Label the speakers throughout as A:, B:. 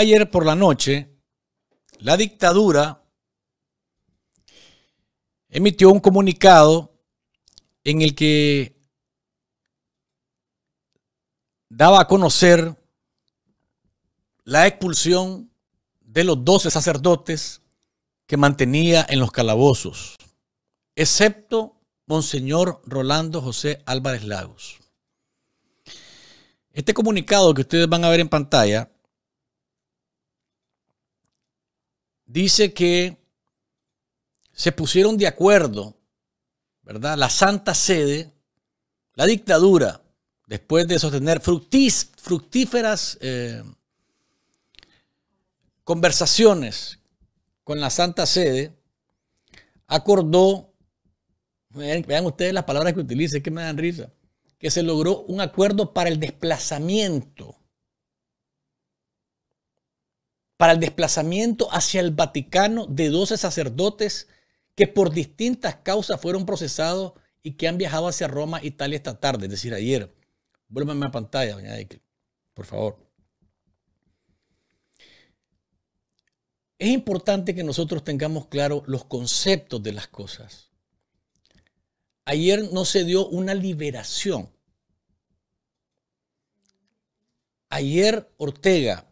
A: Ayer por la noche, la dictadura emitió un comunicado en el que daba a conocer la expulsión de los doce sacerdotes que mantenía en los calabozos, excepto Monseñor Rolando José Álvarez Lagos. Este comunicado que ustedes van a ver en pantalla dice que se pusieron de acuerdo, ¿verdad? La Santa Sede, la dictadura, después de sostener fructíferas, eh, conversaciones con la Santa Sede, acordó, vean ustedes las palabras que utilice, que me dan risa, que se logró un acuerdo para el desplazamiento para el desplazamiento hacia el Vaticano de 12 sacerdotes que por distintas causas fueron procesados y que han viajado hacia Roma, Italia esta tarde, es decir, ayer. Vuélvame a pantalla, doña Eichel, por favor. Es importante que nosotros tengamos claro los conceptos de las cosas. Ayer no se dio una liberación. Ayer Ortega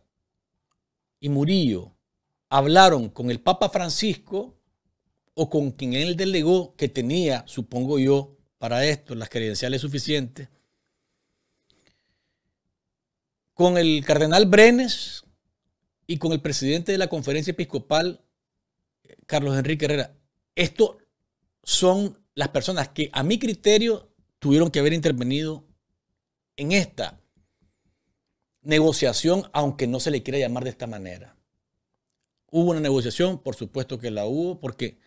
A: y Murillo hablaron con el Papa Francisco o con quien él delegó que tenía, supongo yo, para esto las credenciales suficientes, con el cardenal Brenes y con el presidente de la conferencia episcopal, Carlos Enrique Herrera. Estos son las personas que a mi criterio tuvieron que haber intervenido en esta negociación, aunque no se le quiera llamar de esta manera. Hubo una negociación, por supuesto que la hubo, porque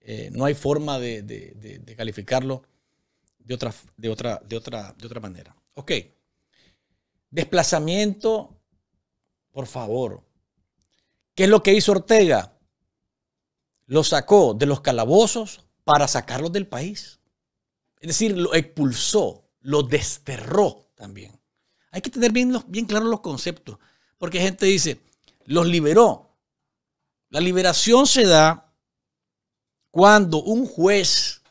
A: eh, no hay forma de, calificarlo de otra, de, otra, de, otra, de otra manera. Ok. Desplazamiento, por favor. ¿Qué es lo que hizo Ortega? Lo sacó de los calabozos para sacarlos del país. Es decir, lo expulsó, lo desterró también. Hay que tener bien, bien claros los conceptos, porque gente dice, los liberó. La liberación se da cuando un juez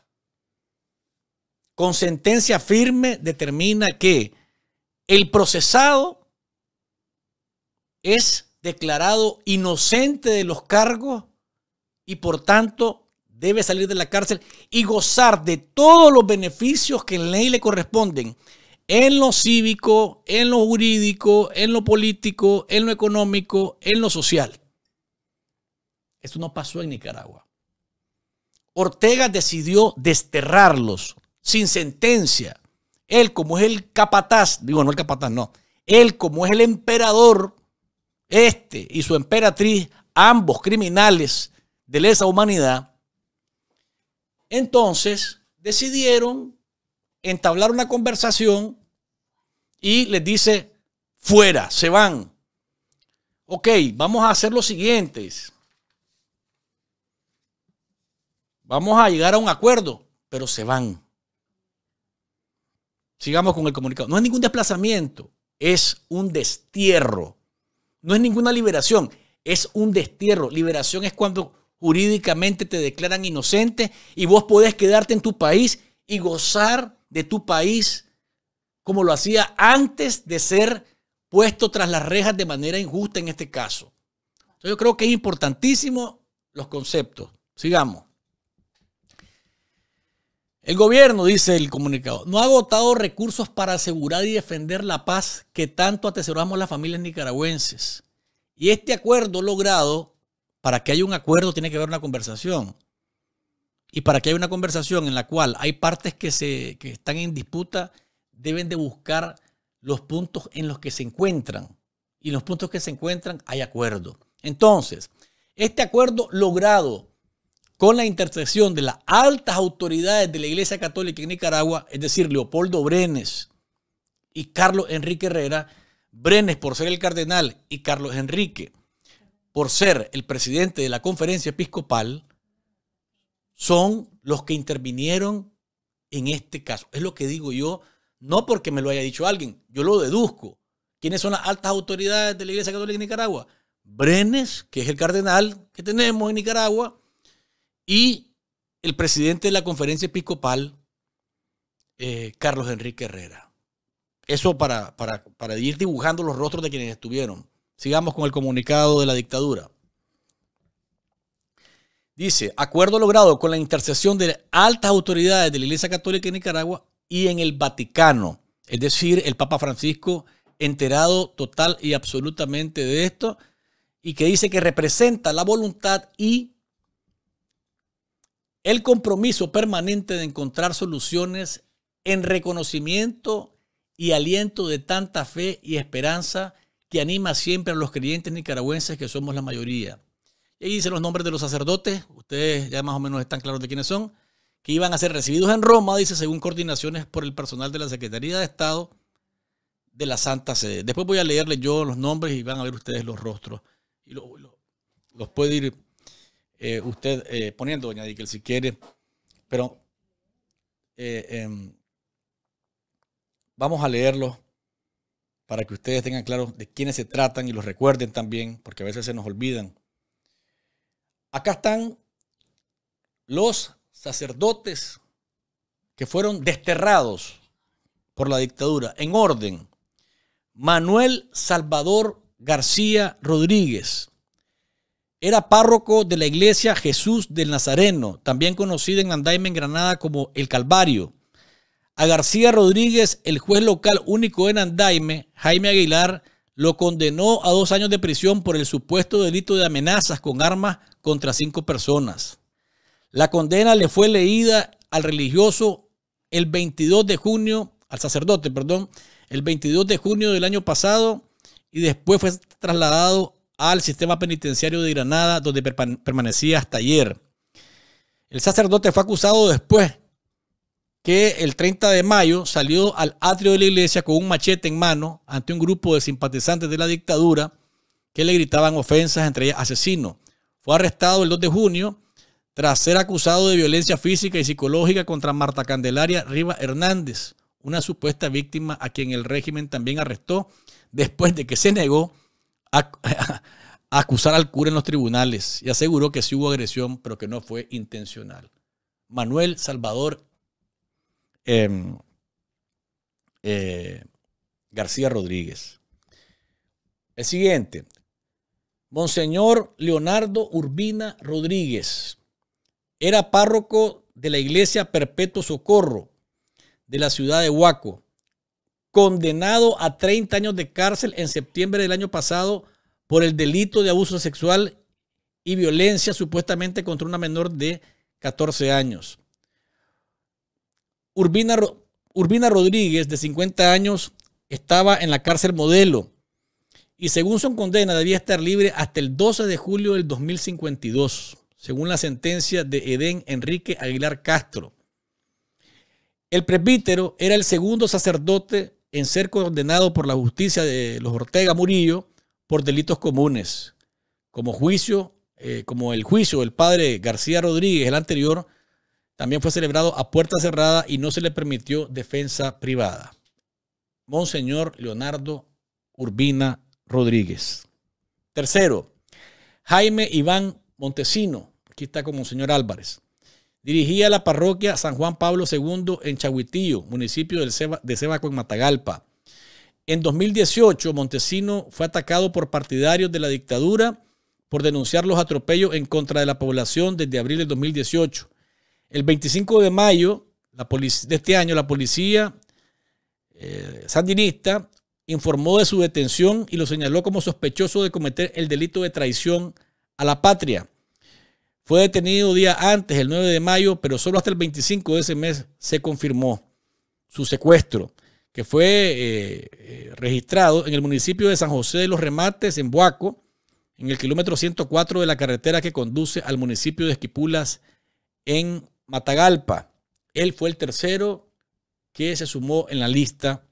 A: con sentencia firme determina que el procesado es declarado inocente de los cargos y por tanto debe salir de la cárcel y gozar de todos los beneficios que en ley le corresponden en lo cívico, en lo jurídico, en lo político, en lo económico, en lo social. Esto no pasó en Nicaragua. Ortega decidió desterrarlos sin sentencia. Él, como es el capataz, digo, no el capataz, no. Él, como es el emperador, este y su emperatriz, ambos criminales de lesa humanidad, entonces decidieron entablar una conversación y les dice, fuera, se van. Ok, vamos a hacer lo siguiente. Vamos a llegar a un acuerdo, pero se van. Sigamos con el comunicado. No es ningún desplazamiento, es un destierro. No es ninguna liberación, es un destierro. Liberación es cuando jurídicamente te declaran inocente y vos podés quedarte en tu país y gozar de tu país como lo hacía antes de ser puesto tras las rejas de manera injusta en este caso. yo creo que es importantísimo los conceptos. Sigamos. El gobierno, dice el comunicado, no ha agotado recursos para asegurar y defender la paz que tanto atesoramos las familias nicaragüenses. Y este acuerdo logrado, para que haya un acuerdo tiene que haber una conversación. Y para que haya una conversación en la cual hay partes que, se, que están en disputa, deben de buscar los puntos en los que se encuentran. Y en los puntos que se encuentran hay acuerdo. Entonces, este acuerdo logrado con la intersección de las altas autoridades de la Iglesia Católica en Nicaragua, es decir, Leopoldo Brenes y Carlos Enrique Herrera, Brenes por ser el cardenal y Carlos Enrique por ser el presidente de la conferencia episcopal, son los que intervinieron en este caso. Es lo que digo yo no porque me lo haya dicho alguien, yo lo deduzco. ¿Quiénes son las altas autoridades de la Iglesia Católica en Nicaragua? Brenes, que es el cardenal que tenemos en Nicaragua, y el presidente de la conferencia episcopal, eh, Carlos Enrique Herrera. Eso para, para, para ir dibujando los rostros de quienes estuvieron. Sigamos con el comunicado de la dictadura. Dice, acuerdo logrado con la intercesión de altas autoridades de la Iglesia Católica en Nicaragua y en el Vaticano. Es decir, el Papa Francisco enterado total y absolutamente de esto y que dice que representa la voluntad y el compromiso permanente de encontrar soluciones en reconocimiento y aliento de tanta fe y esperanza que anima siempre a los creyentes nicaragüenses que somos la mayoría. Y ahí dice los nombres de los sacerdotes, ustedes ya más o menos están claros de quiénes son que iban a ser recibidos en Roma, dice, según coordinaciones por el personal de la Secretaría de Estado de la Santa Sede. Después voy a leerle yo los nombres y van a ver ustedes los rostros. Y lo, los puede ir eh, usted eh, poniendo, doña Díquel, si quiere. Pero eh, em, vamos a leerlos para que ustedes tengan claro de quiénes se tratan y los recuerden también, porque a veces se nos olvidan. Acá están los sacerdotes que fueron desterrados por la dictadura, en orden, Manuel Salvador García Rodríguez. Era párroco de la iglesia Jesús del Nazareno, también conocida en Andaime, en Granada, como El Calvario. A García Rodríguez, el juez local único en Andaime, Jaime Aguilar, lo condenó a dos años de prisión por el supuesto delito de amenazas con armas contra cinco personas. La condena le fue leída al religioso el 22 de junio, al sacerdote, perdón, el 22 de junio del año pasado y después fue trasladado al sistema penitenciario de Granada, donde permanecía hasta ayer. El sacerdote fue acusado después que el 30 de mayo salió al atrio de la iglesia con un machete en mano ante un grupo de simpatizantes de la dictadura que le gritaban ofensas, entre ellas asesino. Fue arrestado el 2 de junio tras ser acusado de violencia física y psicológica contra Marta Candelaria Riva Hernández, una supuesta víctima a quien el régimen también arrestó después de que se negó a, acusar al cura en los tribunales y aseguró que sí hubo agresión, pero que no fue intencional. Manuel Salvador em, eh, García Rodríguez. El siguiente, Monseñor Leonardo Urbina Rodríguez, era párroco de la iglesia Perpetuo Socorro de la ciudad de Huaco, condenado a 30 años de cárcel en septiembre del año pasado por el delito de abuso sexual y violencia supuestamente contra una menor de 14 años. Urbina, Urbina Rodríguez, de 50 años, estaba en la cárcel modelo y según su condena debía estar libre hasta el 12 de julio del 2052 según la sentencia de Edén Enrique Aguilar Castro. El presbítero era el segundo sacerdote en ser condenado por la justicia de los Ortega Murillo por delitos comunes, como juicio, eh, como el juicio del padre García Rodríguez, el anterior, también fue celebrado a puerta cerrada y no se le permitió defensa privada. Monseñor Leonardo Urbina Rodríguez. Tercero, Jaime Iván Montesino, Aquí está con señor Álvarez. Dirigía la parroquia San Juan Pablo II en Chahuitillo, municipio de Cebaco en Matagalpa. En 2018, Montesino fue atacado por partidarios de la dictadura por denunciar los atropellos en contra de la población desde abril de 2018. El 25 de mayo de este año, la policía eh, sandinista informó de su detención y lo señaló como sospechoso de cometer el delito de traición a la patria. Fue detenido día antes, el 9 de mayo, pero solo hasta el 25 de ese mes se confirmó su secuestro, que fue eh, eh, registrado en el municipio de San José de los Remates, en Buaco, en el kilómetro 104 de la carretera que conduce al municipio de Esquipulas, en Matagalpa. Él fue el tercero que se sumó en la lista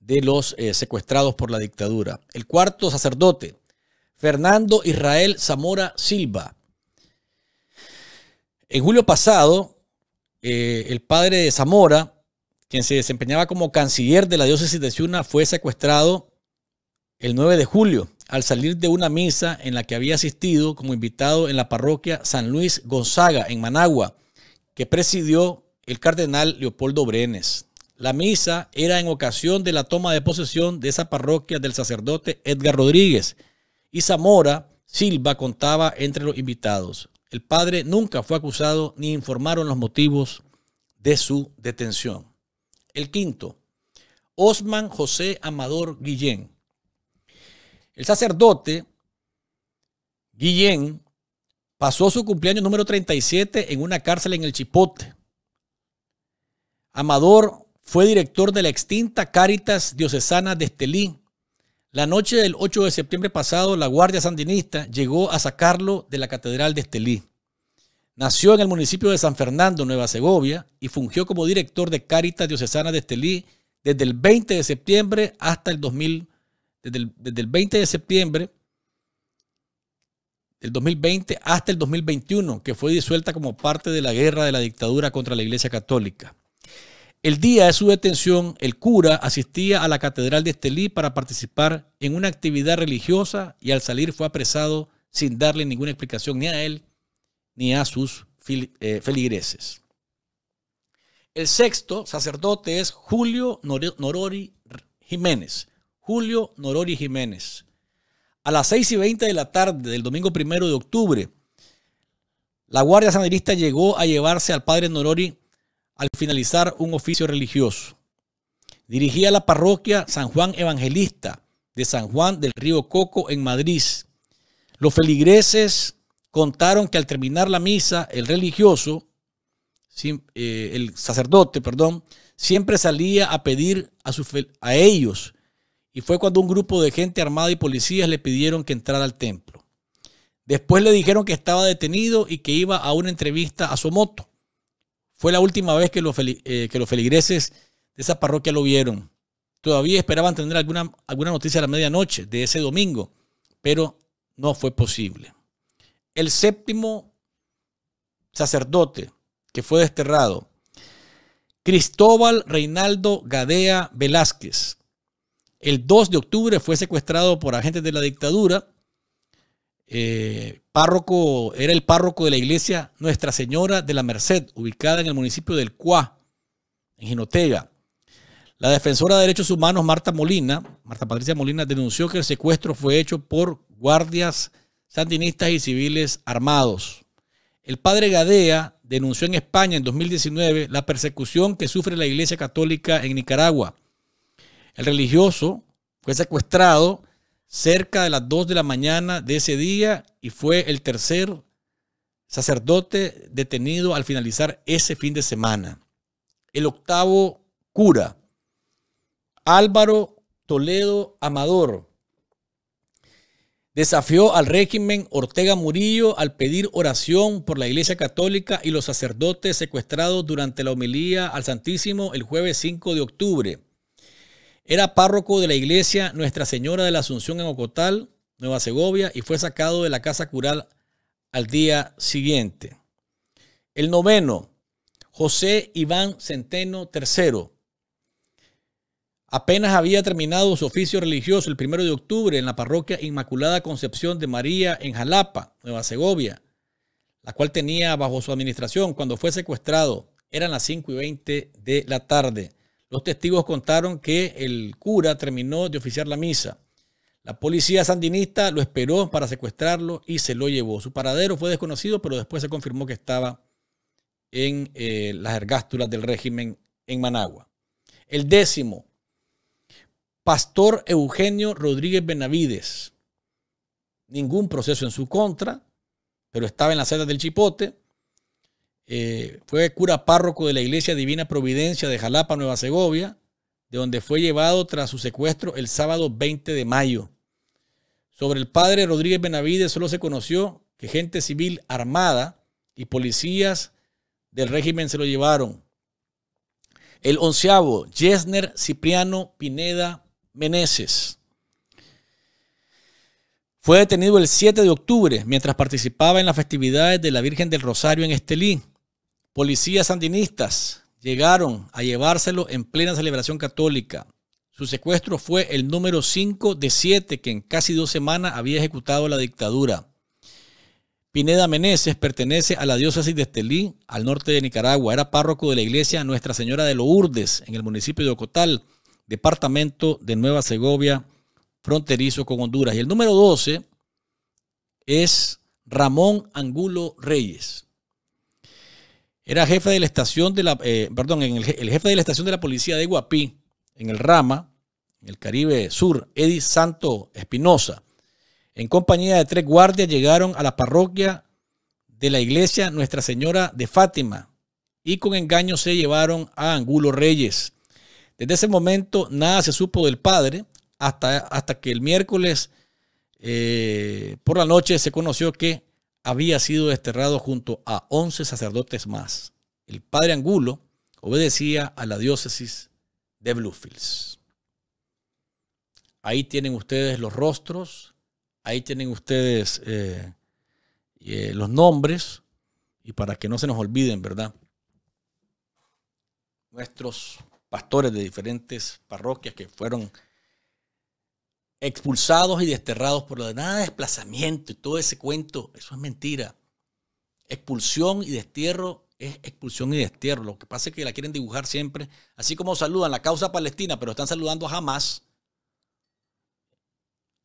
A: de los eh, secuestrados por la dictadura. El cuarto sacerdote, Fernando Israel Zamora Silva, en julio pasado, eh, el padre de Zamora, quien se desempeñaba como canciller de la diócesis de Ciuna, fue secuestrado el 9 de julio al salir de una misa en la que había asistido como invitado en la parroquia San Luis Gonzaga, en Managua, que presidió el cardenal Leopoldo Brenes. La misa era en ocasión de la toma de posesión de esa parroquia del sacerdote Edgar Rodríguez y Zamora Silva contaba entre los invitados. El padre nunca fue acusado ni informaron los motivos de su detención. El quinto, Osman José Amador Guillén. El sacerdote Guillén pasó su cumpleaños número 37 en una cárcel en el Chipote. Amador fue director de la extinta Cáritas Diocesana de Estelí la noche del 8 de septiembre pasado, la Guardia Sandinista llegó a sacarlo de la Catedral de Estelí. Nació en el municipio de San Fernando, Nueva Segovia, y fungió como director de Cáritas Diocesana de Estelí desde el 20 de septiembre hasta el 2000, el 20 de septiembre del 2020 hasta el 2021, que fue disuelta como parte de la guerra de la dictadura contra la Iglesia Católica. El día de su detención, el cura asistía a la catedral de Estelí para participar en una actividad religiosa y al salir fue apresado sin darle ninguna explicación ni a él ni a sus eh, feligreses. El sexto sacerdote es Julio Norori Jiménez. Julio Norori Jiménez. A las 6 y 20 de la tarde del domingo primero de octubre, la Guardia sanitarista llegó a llevarse al padre Norori al finalizar un oficio religioso. Dirigía la parroquia San Juan Evangelista de San Juan del Río Coco en Madrid. Los feligreses contaron que al terminar la misa, el religioso, eh, el sacerdote, perdón, siempre salía a pedir a, a ellos. Y fue cuando un grupo de gente armada y policías le pidieron que entrara al templo. Después le dijeron que estaba detenido y que iba a una entrevista a su moto. Fue la última vez eh, que los, feligreses de esa parroquia lo vieron. Todavía esperaban tener alguna, alguna noticia a la medianoche de ese domingo, pero no fue posible. El séptimo sacerdote que fue desterrado, Cristóbal Reinaldo Gadea Velázquez, el 2 de octubre fue secuestrado por agentes de la dictadura eh, párroco, era el párroco de la iglesia Nuestra Señora de la Merced, ubicada en el municipio del Cuá, en Ginotega. La defensora de derechos humanos Marta Molina, Marta Patricia Molina, denunció que el secuestro fue hecho por guardias sandinistas y civiles armados. El padre Gadea denunció en España en 2019 la persecución que sufre la Iglesia Católica en Nicaragua. El religioso fue secuestrado cerca de las 2 de la mañana de ese día y fue el tercer sacerdote detenido al finalizar ese fin de semana. El octavo cura, Álvaro Toledo Amador, desafió al régimen Ortega Murillo al pedir oración por la Iglesia Católica y los sacerdotes secuestrados durante la homilía al Santísimo el jueves 5 de octubre. Era párroco de la iglesia Nuestra Señora de la Asunción en Ocotal, Nueva Segovia, y fue sacado de la casa cural al día siguiente. El noveno, José Iván Centeno III. Apenas había terminado su oficio religioso el primero de octubre en la parroquia Inmaculada Concepción de María en Jalapa, Nueva Segovia, la cual tenía bajo su administración cuando fue secuestrado. Eran las 5 y 20 de la tarde. Dos testigos contaron que el cura terminó de oficiar la misa. La policía sandinista lo esperó para secuestrarlo y se lo llevó. Su paradero fue desconocido, pero después se confirmó que estaba en eh, las ergástulas del régimen en Managua. El décimo, Pastor Eugenio Rodríguez Benavides. Ningún proceso en su contra, pero estaba en la celda del Chipote. Eh, fue cura párroco de la Iglesia Divina Providencia de Jalapa, Nueva Segovia, de donde fue llevado tras su secuestro el sábado 20 de mayo. Sobre el padre Rodríguez Benavides solo se conoció que gente civil armada y policías del régimen se lo llevaron. El onceavo, Jesner Cipriano Pineda Meneses. Fue detenido el 7 de octubre mientras participaba en las festividades de la Virgen del Rosario en Estelí. Policías sandinistas llegaron a llevárselo en plena celebración católica. Su secuestro fue el número 5 de 7 que en casi dos semanas había ejecutado la dictadura. Pineda Meneses pertenece a la diócesis de Estelí, al norte de Nicaragua. Era párroco de la iglesia Nuestra Señora de Lourdes, en el municipio de Ocotal, departamento de Nueva Segovia, fronterizo con Honduras. Y el número 12 es Ramón Angulo Reyes. Era jefe de la estación de la, eh, perdón, el, jefe de la estación de la policía de Guapí, en el Rama, en el Caribe Sur, Eddie Santo Espinosa. En compañía de tres guardias llegaron a la parroquia de la iglesia Nuestra Señora de Fátima y con engaño se llevaron a Angulo Reyes. Desde ese momento nada se supo del padre hasta, hasta que el miércoles eh, por la noche se conoció que había sido desterrado junto a once sacerdotes más. El padre Angulo obedecía a la diócesis de Bluefields. Ahí tienen ustedes los rostros, ahí tienen ustedes eh, eh, los nombres, y para que no se nos olviden, ¿verdad? Nuestros pastores de diferentes parroquias que fueron expulsados y desterrados por lo de nada desplazamiento y todo ese cuento, eso es mentira. Expulsión y destierro es expulsión y destierro. Lo que pasa es que la quieren dibujar siempre, así como saludan la causa palestina, pero están saludando a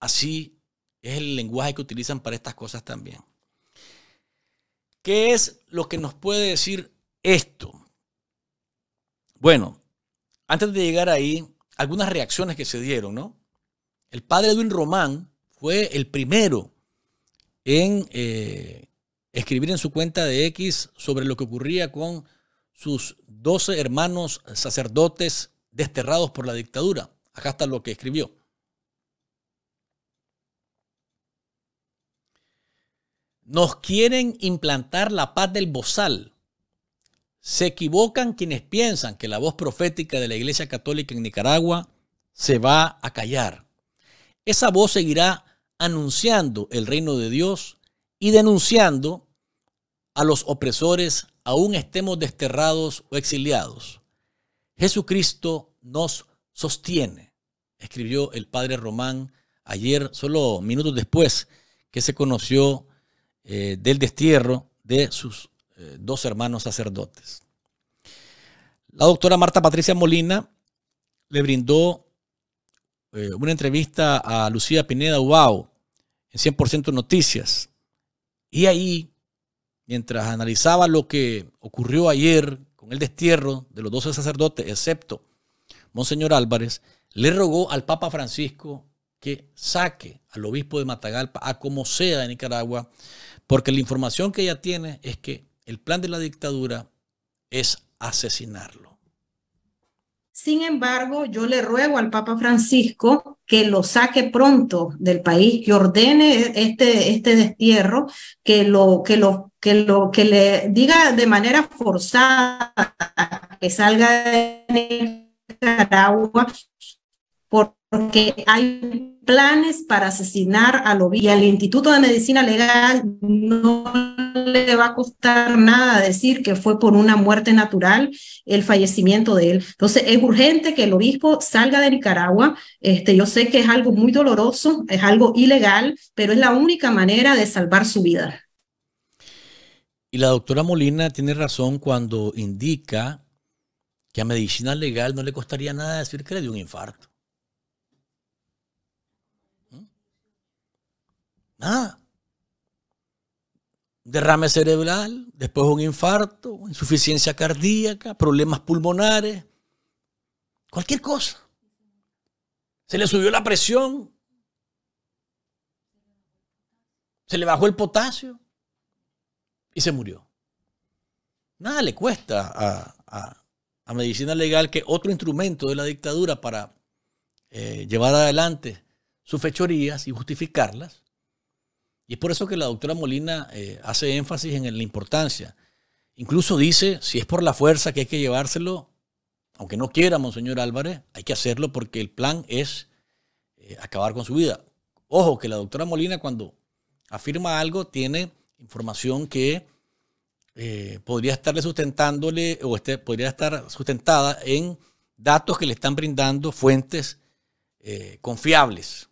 A: Así es el lenguaje que utilizan para estas cosas también. ¿Qué es lo que nos puede decir esto? Bueno, antes de llegar ahí, algunas reacciones que se dieron, ¿no? El padre Edwin Román fue el primero en eh, escribir en su cuenta de X sobre lo que ocurría con sus doce hermanos sacerdotes desterrados por la dictadura. Acá está lo que escribió. Nos quieren implantar la paz del bozal. Se equivocan quienes piensan que la voz profética de la Iglesia Católica en Nicaragua se va a callar esa voz seguirá anunciando el reino de Dios y denunciando a los opresores, aún estemos desterrados o exiliados. Jesucristo nos sostiene, escribió el padre Román ayer, solo minutos después que se conoció eh, del destierro de sus eh, dos hermanos sacerdotes. La doctora Marta Patricia Molina le brindó eh, una entrevista a Lucía Pineda Ubao en 100% Noticias. Y ahí, mientras analizaba lo que ocurrió ayer con el destierro de los 12 sacerdotes, excepto Monseñor Álvarez, le rogó al Papa Francisco que saque al obispo de Matagalpa a como sea de Nicaragua, porque la información que ella tiene es que el plan de la dictadura es asesinarlo.
B: Sin embargo, yo le ruego al Papa Francisco que lo saque pronto del país, que ordene este, este destierro, que lo, que lo, que lo, que le diga de manera forzada que salga de Nicaragua, porque hay planes para asesinar a lo y al Instituto de Medicina Legal no le va a costar nada decir que fue por una muerte natural el fallecimiento de él. Entonces, es urgente que el obispo salga de Nicaragua. Este, yo sé que es algo muy doloroso, es algo ilegal, pero es la única manera de salvar su vida.
A: Y la doctora Molina tiene razón cuando indica que a medicina legal no le costaría nada decir que le dio un infarto. ¿Mm? Nada derrame cerebral, después un infarto, insuficiencia cardíaca, problemas pulmonares, cualquier cosa. Se le subió la presión, se le bajó el potasio y se murió. Nada le cuesta a, a, medicina legal que otro instrumento de la dictadura para eh, llevar adelante sus fechorías y justificarlas y es por eso que la doctora Molina eh, hace énfasis en la importancia. Incluso dice, si es por la fuerza que hay que llevárselo, aunque no quiera, Monseñor Álvarez, hay que hacerlo porque el plan es eh, acabar con su vida. Ojo, que la doctora Molina cuando afirma algo tiene información que eh, podría estarle sustentándole o este, podría estar sustentada en datos que le están brindando fuentes confiables.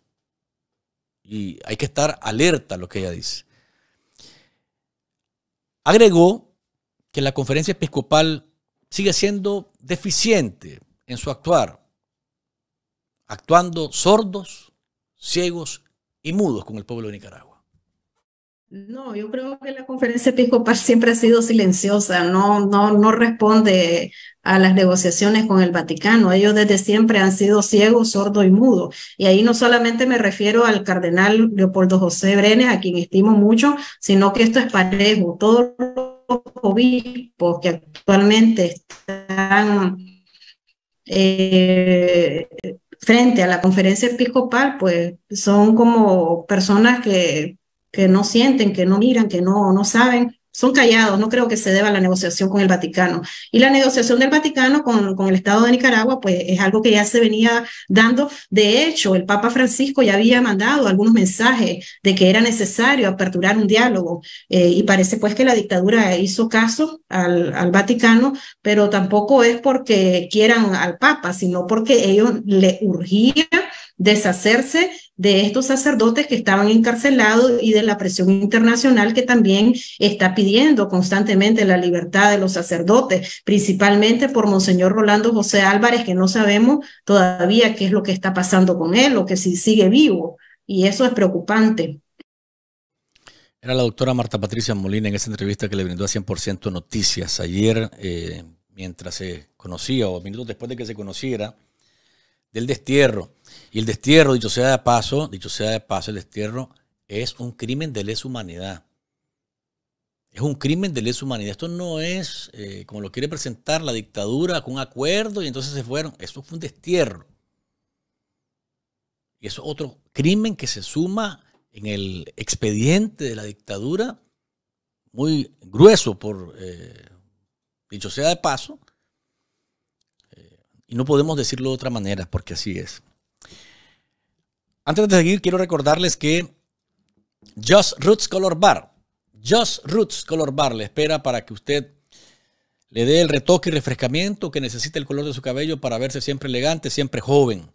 A: Y hay que estar alerta a lo que ella dice. Agregó que la conferencia episcopal sigue siendo deficiente en su actuar, actuando sordos, ciegos y mudos con el pueblo de Nicaragua.
B: No, yo creo que la conferencia episcopal siempre ha sido silenciosa, no, no, no responde a las negociaciones con el Vaticano. Ellos desde siempre han sido ciegos, sordos y mudos. Y ahí no solamente me refiero al cardenal Leopoldo José Brenes, a quien estimo mucho, sino que esto es parejo. Todos los obispos que actualmente están eh, frente a la conferencia episcopal, pues son como personas que que no sienten, que no miran, que no, no saben, son callados, no creo que se deba a la negociación con el Vaticano. Y la negociación del Vaticano con, con, el Estado de Nicaragua, pues es algo que ya se venía dando. De hecho, el Papa Francisco ya había mandado algunos mensajes de que era necesario aperturar un diálogo eh, y parece pues que la dictadura hizo caso al, al, Vaticano, pero tampoco es porque quieran al Papa, sino porque ellos le urgían deshacerse de estos sacerdotes que estaban encarcelados y de la presión internacional que también está pidiendo constantemente la libertad de los sacerdotes, principalmente por Monseñor Rolando José Álvarez, que no sabemos todavía qué es lo que está pasando con él o que si sigue vivo. Y eso es preocupante.
A: Era la doctora Marta Patricia Molina en esa entrevista que le brindó a 100% Noticias ayer, eh, mientras se conocía, o minutos después de que se conociera, del destierro y el destierro, dicho sea de paso, dicho sea de paso, el destierro es un crimen de lesa humanidad. Es un crimen de lesa humanidad. Esto no es, eh, como lo quiere presentar la dictadura, con un acuerdo y entonces se fueron. Eso fue un destierro. Y eso es otro crimen que se suma en el expediente de la dictadura, muy grueso, por eh, dicho sea de paso. Eh, y no podemos decirlo de otra manera, porque así es. Antes de seguir, quiero recordarles que Just Roots Color Bar, Just Roots Color Bar le espera para que usted le dé el retoque y refrescamiento que necesita el color de su cabello para verse siempre elegante, siempre joven.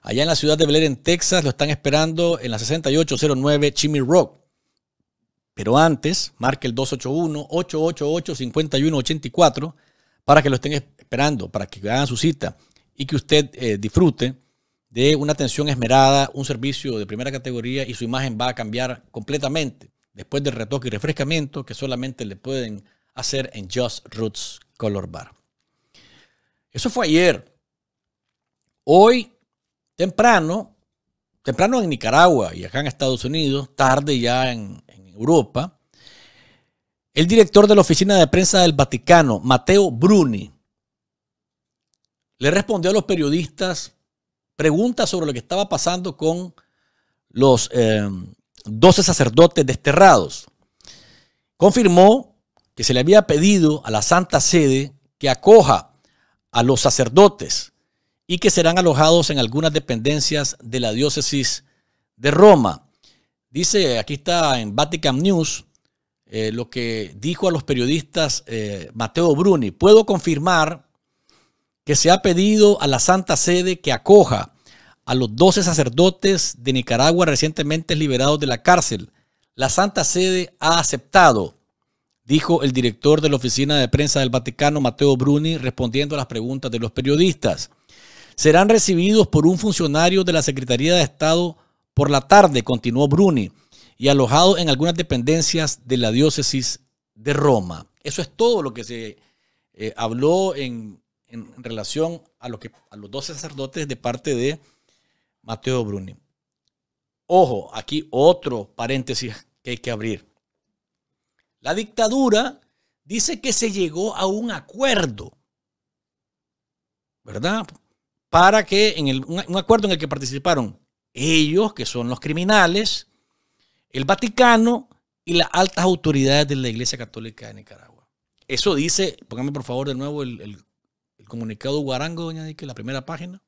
A: Allá en la ciudad de Bel en Texas, lo están esperando en la 6809 Chimmy Rock. Pero antes, marque el 281-888-5184 para que lo estén esperando, para que hagan su cita y que usted eh, disfrute de una atención esmerada, un servicio de primera categoría y su imagen va a cambiar completamente después del retoque y refrescamiento que solamente le pueden hacer en Just Roots Color Bar. Eso fue ayer. Hoy, temprano, temprano en Nicaragua y acá en Estados Unidos, tarde ya en, Europa, el director de la Oficina de Prensa del Vaticano, Mateo Bruni, le respondió a los periodistas Pregunta sobre lo que estaba pasando con los em, doce sacerdotes desterrados. Confirmó que se le había pedido a la Santa Sede que acoja a los sacerdotes y que serán alojados en algunas dependencias de la diócesis de Roma. Dice, aquí está en Vatican News, eh, lo que dijo a los periodistas eh, Mateo Bruni. Puedo confirmar que se ha pedido a la Santa Sede que acoja a los 12 sacerdotes de Nicaragua recientemente liberados de la cárcel. La Santa Sede ha aceptado, dijo el director de la Oficina de Prensa del Vaticano, Mateo Bruni, respondiendo a las preguntas de los periodistas. Serán recibidos por un funcionario de la Secretaría de Estado por la tarde, continuó Bruni, y alojados en algunas dependencias de la diócesis de Roma. Eso es todo lo que se eh, habló en en relación a, lo que, a los dos sacerdotes de parte de Mateo Bruni. Ojo, aquí otro paréntesis que hay que abrir. La dictadura dice que se llegó a un acuerdo, ¿verdad? Para que, en el, un acuerdo en el que participaron ellos, que son los criminales, el Vaticano y las altas autoridades de la Iglesia Católica de Nicaragua. Eso dice, póngame por favor de nuevo el el comunicado Guarango, doña Dique, la primera página,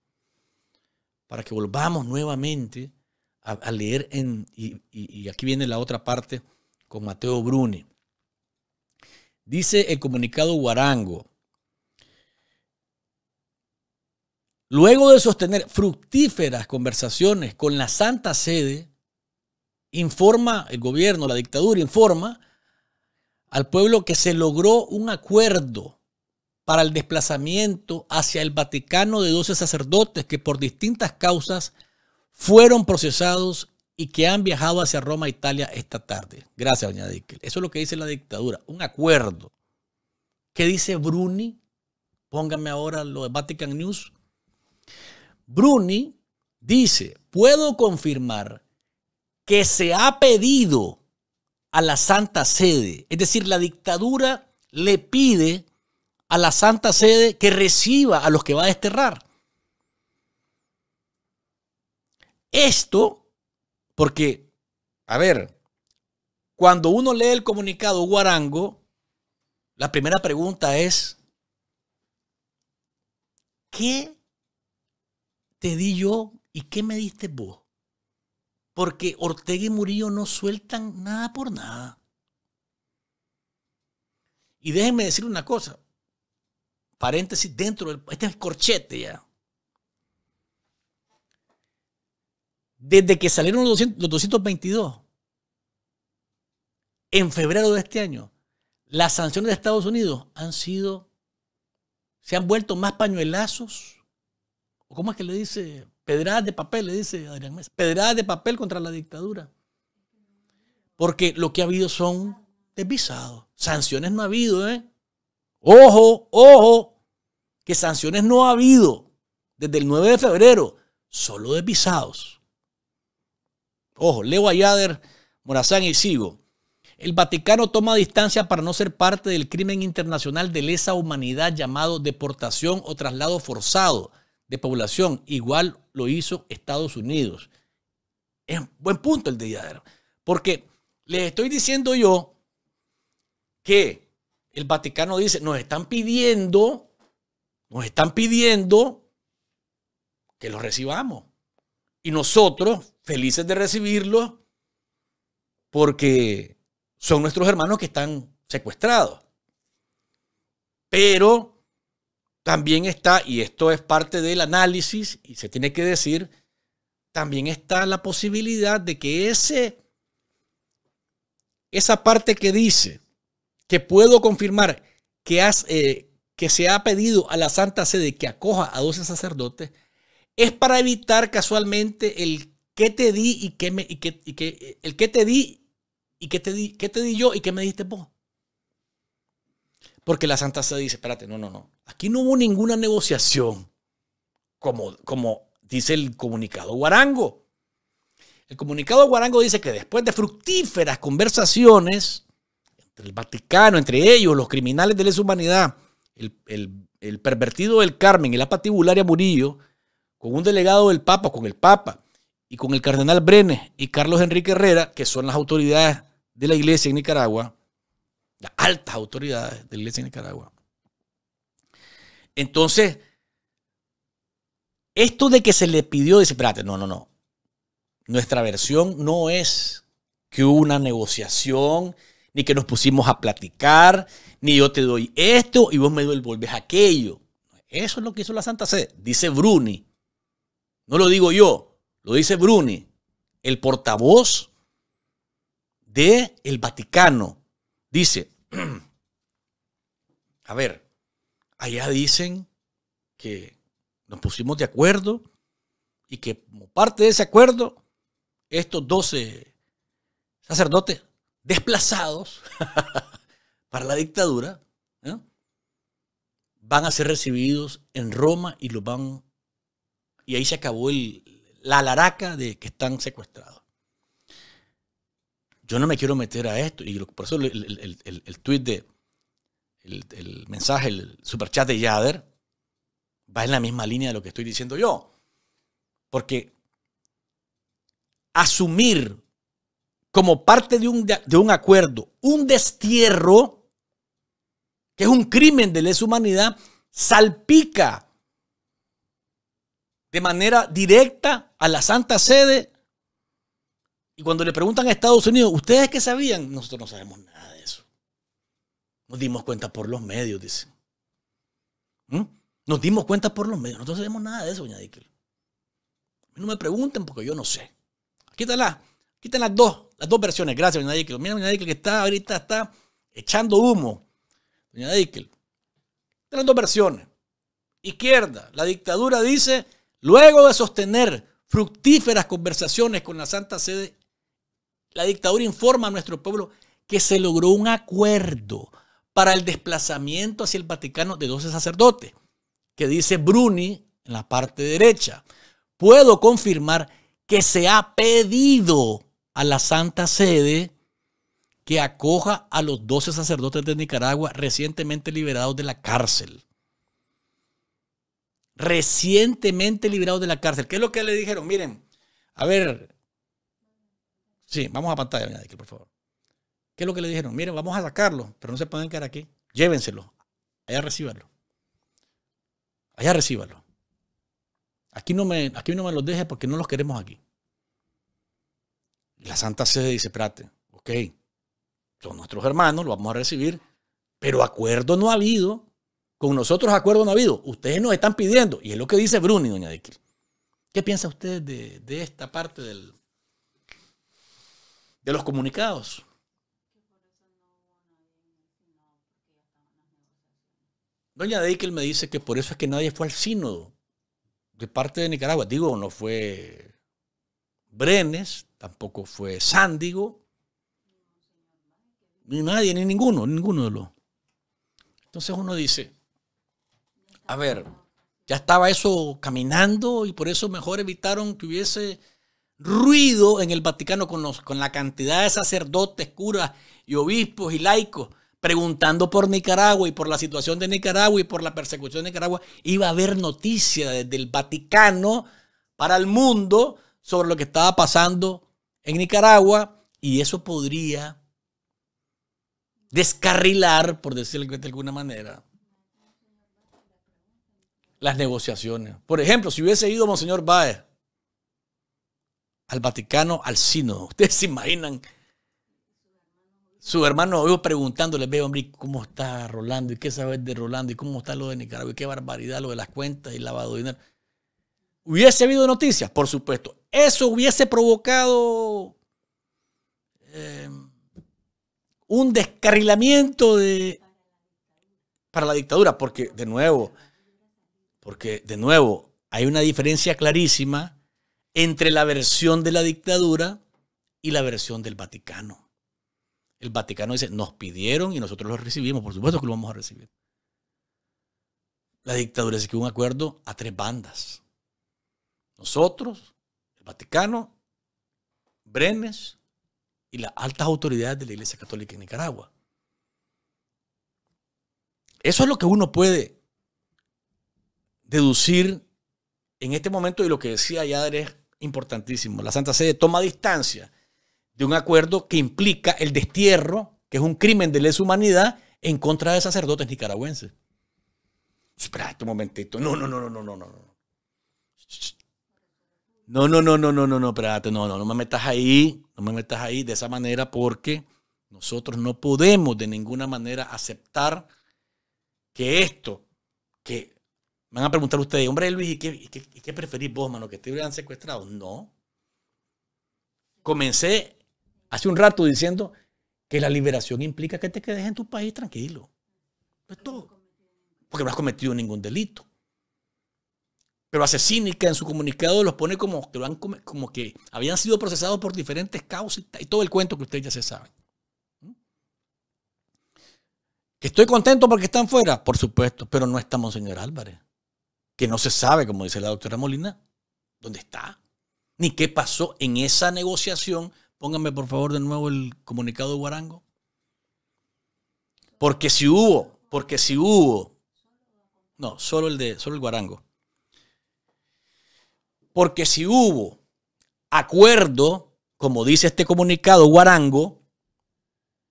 A: para que volvamos nuevamente a, leer en, y, y aquí viene la otra parte con Mateo Bruni. Dice el comunicado Guarango. Luego de sostener fructíferas conversaciones con la Santa Sede, informa el gobierno, la dictadura informa al pueblo que se logró un acuerdo para el desplazamiento hacia el Vaticano de 12 sacerdotes que por distintas causas fueron procesados y que han viajado hacia Roma, Italia esta tarde. Gracias, doña Dickel. Eso es lo que dice la dictadura, un acuerdo. ¿Qué dice Bruni? Póngame ahora lo de Vatican News. Bruni dice, puedo confirmar que se ha pedido a la Santa Sede, es decir, la dictadura le pide a la Santa Sede que reciba a los que va a desterrar. Esto, porque, a ver, cuando uno lee el comunicado Guarango, la primera pregunta es, ¿qué te di yo y qué me diste vos? Porque Ortega y Murillo no sueltan nada por nada. Y déjenme decir una cosa, paréntesis dentro del... Este es el corchete ya. Desde que salieron los, 222, en febrero de este año, las sanciones de Estados Unidos han sido, se han vuelto más pañuelazos, cómo es que le dice, pedradas de papel, le dice Adrián Mesa, pedradas de papel contra la dictadura. Porque lo que ha habido son desvisados, sanciones no ha habido, ¿eh? Ojo, ojo, que sanciones no ha habido desde el 9 de febrero, solo de pisados. Ojo, Leo Yader Morazán y Sigo. El Vaticano toma distancia para no ser parte del crimen internacional de lesa humanidad llamado deportación o traslado forzado de población. Igual lo hizo Estados Unidos. Es un buen punto el de Yader. Porque les estoy diciendo yo que el Vaticano dice, nos están pidiendo nos están pidiendo que los recibamos. Y nosotros, felices de recibirlos, porque son nuestros hermanos que están secuestrados. Pero también está, y esto es parte del análisis, y se tiene que decir, también está la posibilidad de que ese, esa parte que dice que puedo confirmar que, has, eh, que se ha pedido a la Santa Sede que acoja a 12 sacerdotes es para evitar casualmente el que te di y qué me y el que te di y te di te yo y que me diste vos. Porque la Santa Sede dice, espérate, no, no, no. Aquí no hubo ninguna negociación, como, como dice el comunicado Guarango. El comunicado Guarango dice que después de fructíferas conversaciones entre el Vaticano, entre ellos, los criminales de lesa humanidad, el, pervertido del Carmen, el patibularia Murillo, con un delegado del Papa, con el Papa, y con el cardenal Brenes y Carlos Enrique Herrera, que son las autoridades de la iglesia en Nicaragua, las altas autoridades de la iglesia en Nicaragua. Entonces, esto de que se le pidió, dice, espérate, no, no, no. Nuestra versión no es que hubo una negociación ni que nos pusimos a platicar, ni yo te doy esto y vos me devolves aquello. Eso es lo que hizo la Santa Sede, dice Bruni. No lo digo yo, lo dice Bruni, el portavoz del el Vaticano. Dice, a ver, allá dicen que nos pusimos de acuerdo y que como parte de ese acuerdo, estos 12 sacerdotes desplazados para la dictadura, ¿eh? van a ser recibidos en Roma y los van... Y ahí se acabó el, la laraca de que están secuestrados. Yo no me quiero meter a esto, y por eso el, el, el, tweet de, el, mensaje, el superchat de Yader, va en la misma línea de lo que estoy diciendo yo. Porque asumir como parte de un, de un acuerdo, un destierro, que es un crimen de lesa humanidad, salpica de manera directa a la Santa Sede. Y cuando le preguntan a Estados Unidos, ¿ustedes qué sabían? Nosotros no sabemos nada de eso. Nos dimos cuenta por los medios, dicen. ¿Mm? Nos dimos cuenta por los medios. Nosotros no sabemos nada de eso, doña Dickel. No me pregunten porque yo no sé. Aquí están, las dos las dos versiones, gracias, doña que Mira, doña Dickel que está ahorita está echando humo. Doña Dickel. Las dos versiones. Izquierda, la dictadura dice, luego de sostener fructíferas conversaciones con la Santa Sede, la dictadura informa a nuestro pueblo que se logró un acuerdo para el desplazamiento hacia el Vaticano de 12 sacerdotes, que dice Bruni en la parte derecha. Puedo confirmar que se ha pedido a la Santa Sede que acoja a los 12 sacerdotes de Nicaragua recientemente liberados de la cárcel. Recientemente liberados de la cárcel. ¿Qué es lo que le dijeron? Miren, a ver. Sí, vamos a pantalla, por favor. ¿Qué es lo que le dijeron? Miren, vamos a sacarlo, pero no se pueden quedar aquí. Llévenselo. Allá recíbalo. Allá recíbalo. Aquí no me, aquí no me los deje porque no los queremos aquí. La Santa Sede dice, espérate, ok, son nuestros hermanos, lo vamos a recibir, pero acuerdo no ha habido, con nosotros acuerdo no ha habido, ustedes nos están pidiendo, y es lo que dice Bruni, doña Deikel. ¿Qué piensa usted de, esta parte del, de los comunicados? Doña Deikel me dice que por eso es que nadie fue al sínodo de parte de Nicaragua. Digo, no fue Brenes, tampoco fue Sándigo, ni nadie, ni ninguno, ninguno de los. Entonces uno dice, a ver, ya estaba eso caminando y por eso mejor evitaron que hubiese ruido en el Vaticano con, los, con la cantidad de sacerdotes, curas y obispos y laicos preguntando por Nicaragua y por la situación de Nicaragua y por la persecución de Nicaragua, iba a haber noticia desde el Vaticano para el mundo sobre lo que estaba pasando en Nicaragua y eso podría descarrilar, por decirlo de alguna manera, las negociaciones. Por ejemplo, si hubiese ido Monseñor Báez al Vaticano, al Sínodo, ustedes se imaginan su hermano oigo preguntándole, veo hombre, ¿cómo está Rolando? ¿Y qué sabes de Rolando? ¿Y cómo está lo de Nicaragua? ¿Y qué barbaridad lo de las cuentas y lavado de dinero? ¿Hubiese habido noticias? Por supuesto eso hubiese provocado em, un descarrilamiento de, para la dictadura, porque de nuevo, porque de nuevo hay una diferencia clarísima entre la versión de la dictadura y la versión del Vaticano. El Vaticano dice, nos pidieron y nosotros lo recibimos, por supuesto que lo vamos a recibir. La dictadura dice que un acuerdo a tres bandas. Nosotros, Vaticano, Brenes y las altas autoridades de la Iglesia Católica en Nicaragua. Eso es lo que uno puede deducir en este momento y lo que decía Yadre es importantísimo. La Santa Sede toma distancia de un acuerdo que implica el destierro, que es un crimen de lesa humanidad, en contra de sacerdotes nicaragüenses. Espera un este momentito. No, no, no, no, no, no, no. No, no, no, no, no, no, no, espérate, no, no, no me metas ahí, no me metas ahí de esa manera porque nosotros no podemos de ninguna manera aceptar que esto, que me van a preguntar ustedes, hombre Luis, ¿y qué, preferís vos, mano? ¿Que te hubieran secuestrado? No. Comencé hace un rato diciendo que la liberación implica que te quedes en tu país tranquilo. Es todo. Porque no has cometido ningún delito pero hace cínica en su comunicado, los pone como que, lo han, como que habían sido procesados por diferentes causas y todo el cuento que ustedes ya se saben. ¿Mm? ¿Que estoy contento porque están fuera? Por supuesto, pero no está Monseñor Álvarez, que no se sabe, como dice la doctora Molina, dónde está, ni qué pasó en esa negociación. Pónganme por favor de nuevo el comunicado de Guarango. Porque si hubo, porque si hubo, no, solo el de, solo el Guarango. Porque si hubo acuerdo, como dice este comunicado Guarango,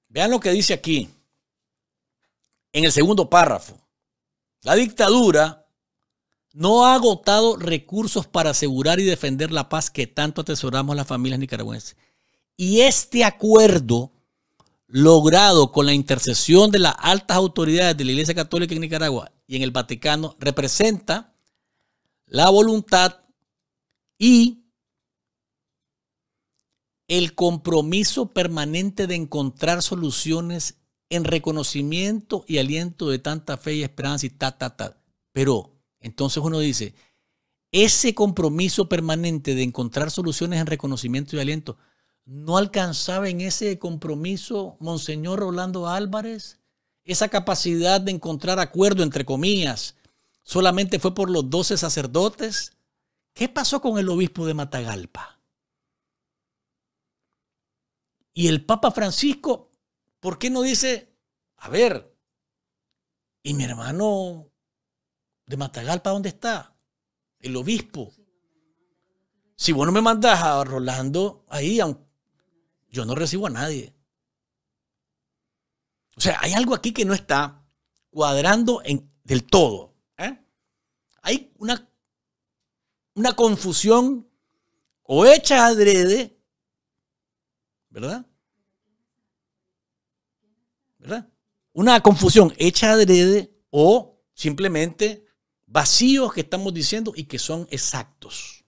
A: vean lo que dice aquí, en el segundo párrafo. La dictadura no ha agotado recursos para asegurar y defender la paz que tanto atesoramos las familias nicaragüenses. Y este acuerdo logrado con la intercesión de las altas autoridades de la Iglesia Católica en Nicaragua y en el Vaticano representa la voluntad y el compromiso permanente de encontrar soluciones en reconocimiento y aliento de tanta fe y esperanza y ta, ta, ta. Pero entonces uno dice, ese compromiso permanente de encontrar soluciones en reconocimiento y aliento, ¿no alcanzaba en ese compromiso Monseñor Rolando Álvarez? Esa capacidad de encontrar acuerdo, entre comillas, solamente fue por los doce sacerdotes ¿Qué pasó con el obispo de Matagalpa? Y el Papa Francisco, ¿por qué no dice, a ver, ¿y mi hermano de Matagalpa dónde está? El obispo. Si vos no me mandas a Rolando ahí, yo no recibo a nadie. O sea, hay algo aquí que no está cuadrando del todo. ¿eh? Hay una una confusión o hecha adrede, ¿verdad? ¿Verdad? Una confusión hecha adrede o simplemente vacíos que estamos diciendo y que son exactos.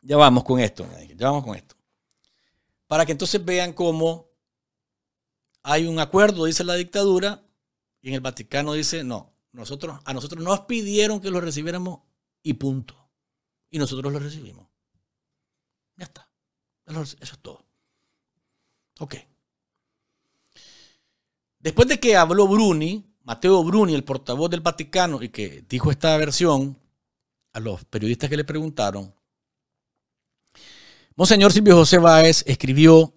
A: Ya vamos con esto, ya vamos con esto. Para que entonces vean cómo hay un acuerdo, dice la dictadura, y en el Vaticano dice, no, nosotros, a nosotros nos pidieron que lo recibiéramos y punto. Y nosotros lo recibimos. Ya está. Eso es todo. Ok. Después de que habló Bruni, Mateo Bruni, el portavoz del Vaticano, y que dijo esta versión a los periodistas que le preguntaron, Monseñor Silvio José Báez escribió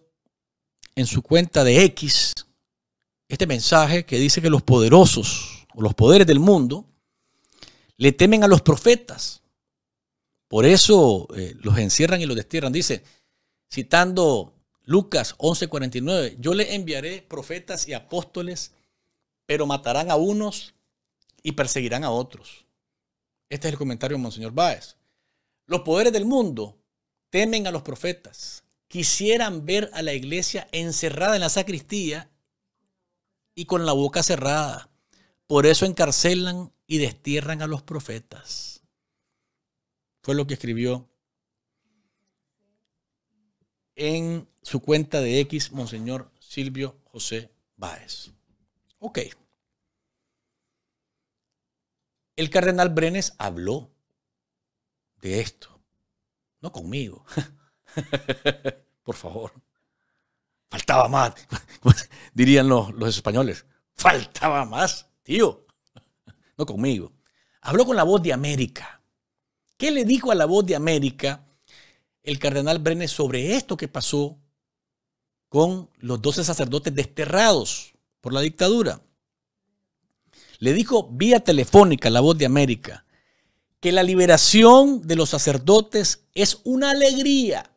A: en su cuenta de X este mensaje que dice que los poderosos los poderes del mundo, le temen a los profetas. Por eso eh, los encierran y los destierran. Dice, citando Lucas 11:49, yo le enviaré profetas y apóstoles, pero matarán a unos y perseguirán a otros. Este es el comentario de Monseñor Báez. Los poderes del mundo temen a los profetas, quisieran ver a la iglesia encerrada en la sacristía y con la boca cerrada. Por eso encarcelan y destierran a los profetas. Fue lo que escribió en su cuenta de X, Monseñor Silvio José Báez. Ok. El cardenal Brenes habló de esto. No conmigo. Por favor. Faltaba más. Dirían los, los españoles. Faltaba más tío, no conmigo, habló con la voz de América. ¿Qué le dijo a la voz de América el cardenal Brenes sobre esto que pasó con los 12 sacerdotes desterrados por la dictadura? Le dijo vía telefónica a la voz de América que la liberación de los sacerdotes es una alegría,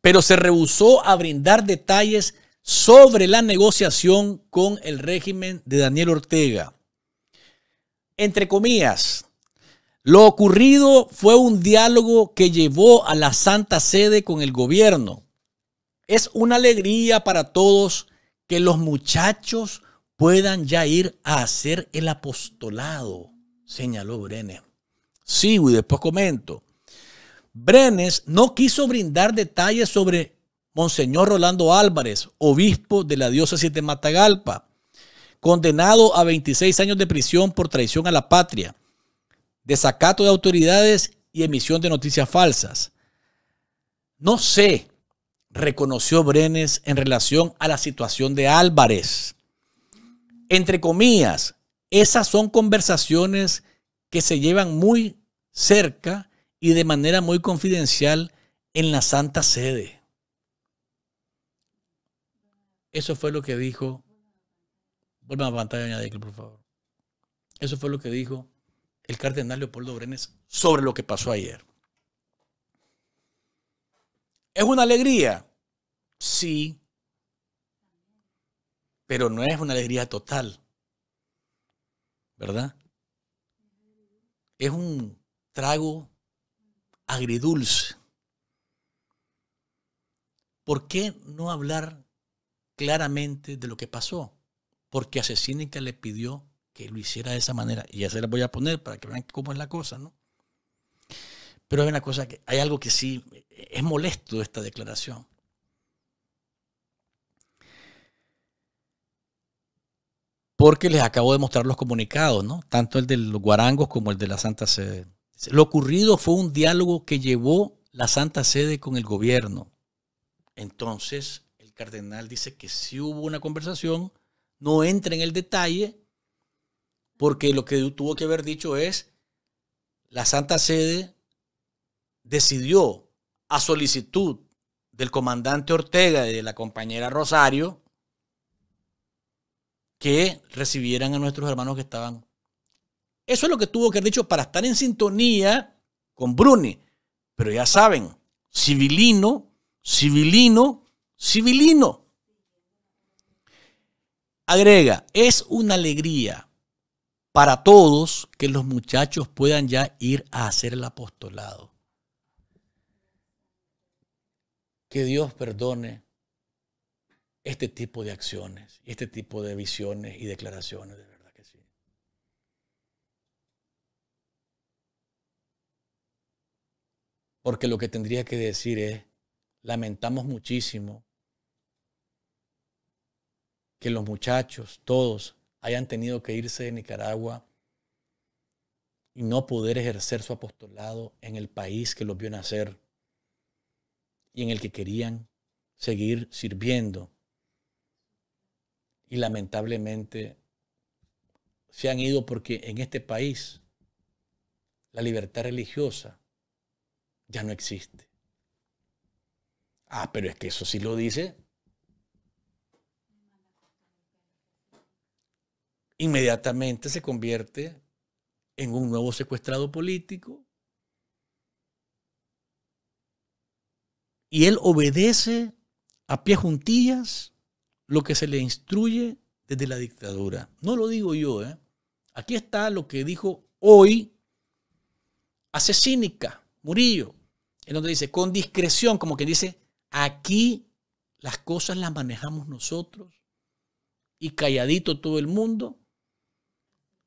A: pero se rehusó a brindar detalles sobre la negociación con el régimen de Daniel Ortega. Entre comillas, lo ocurrido fue un diálogo que llevó a la Santa Sede con el gobierno. Es una alegría para todos que los muchachos puedan ya ir a hacer el apostolado, señaló Brenes. Sigo y después comento. Brenes no quiso brindar detalles sobre Monseñor Rolando Álvarez, obispo de la diócesis de Matagalpa, condenado a 26 años de prisión por traición a la patria, desacato de autoridades y emisión de noticias falsas. No sé, reconoció Brenes en relación a la situación de Álvarez. Entre comillas, esas son conversaciones que se llevan muy cerca y de manera muy confidencial en la Santa Sede. Eso fue lo que dijo. vuelve a la pantalla, por favor. Eso fue lo que dijo el cardenal Leopoldo Brenes sobre lo que pasó ayer. ¿Es una alegría? Sí. Pero no es una alegría total. ¿Verdad? Es un trago agridulce. ¿Por qué no hablar claramente de lo que pasó, porque Asesínica le pidió que lo hiciera de esa manera. Y ya se las voy a poner para que vean cómo es la cosa, ¿no? Pero hay una cosa que hay algo que sí eh, es molesto esta declaración. Porque les acabo de mostrar los comunicados, ¿no? Tanto el de los guarangos como el de la Santa Sede. Lo ocurrido fue un diálogo que llevó la Santa Sede con el gobierno. Entonces, cardenal dice que si hubo una conversación, no entra en el detalle, porque lo que tuvo que haber dicho es, la Santa Sede decidió a solicitud del comandante Ortega y de la compañera Rosario que recibieran a nuestros hermanos que estaban. Eso es lo que tuvo que haber dicho para estar en sintonía con Bruni. Pero ya saben, civilino, civilino, civilino. Agrega, es una alegría para todos que los muchachos puedan ya ir a hacer el apostolado. Que Dios perdone este tipo de acciones este tipo de visiones y declaraciones, de verdad que sí. Porque lo que tendría que decir es, lamentamos muchísimo que los muchachos, todos, hayan tenido que irse de Nicaragua y no poder ejercer su apostolado en el país que los vio nacer y en el que querían seguir sirviendo. Y lamentablemente se han ido porque en este país la libertad religiosa ya no existe. Ah, pero es que eso sí lo dice inmediatamente se convierte en un nuevo secuestrado político. Y él obedece a pie juntillas lo que se le instruye desde la dictadura. No lo digo yo, ¿eh? Aquí está lo que dijo hoy asesínica Murillo, en donde dice, con discreción, como que dice, aquí las cosas las manejamos nosotros y calladito todo el mundo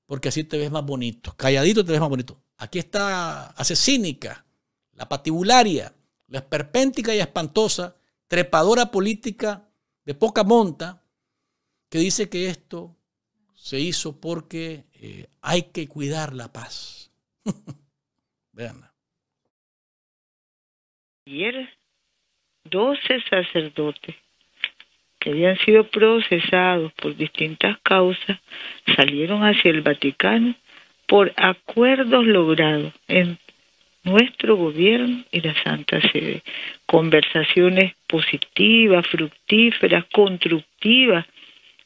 A: porque así te ves más bonito. Calladito te ves más bonito. Aquí está asesínica, la patibularia, la esperpéntica y espantosa, trepadora política de poca monta, que dice que esto se hizo porque eh, hay que cuidar la paz. Vean.
C: Ayer, doce sacerdotes que habían sido procesados por distintas causas salieron hacia el Vaticano por acuerdos logrados en nuestro gobierno y la Santa Sede. Conversaciones positivas, fructíferas, constructivas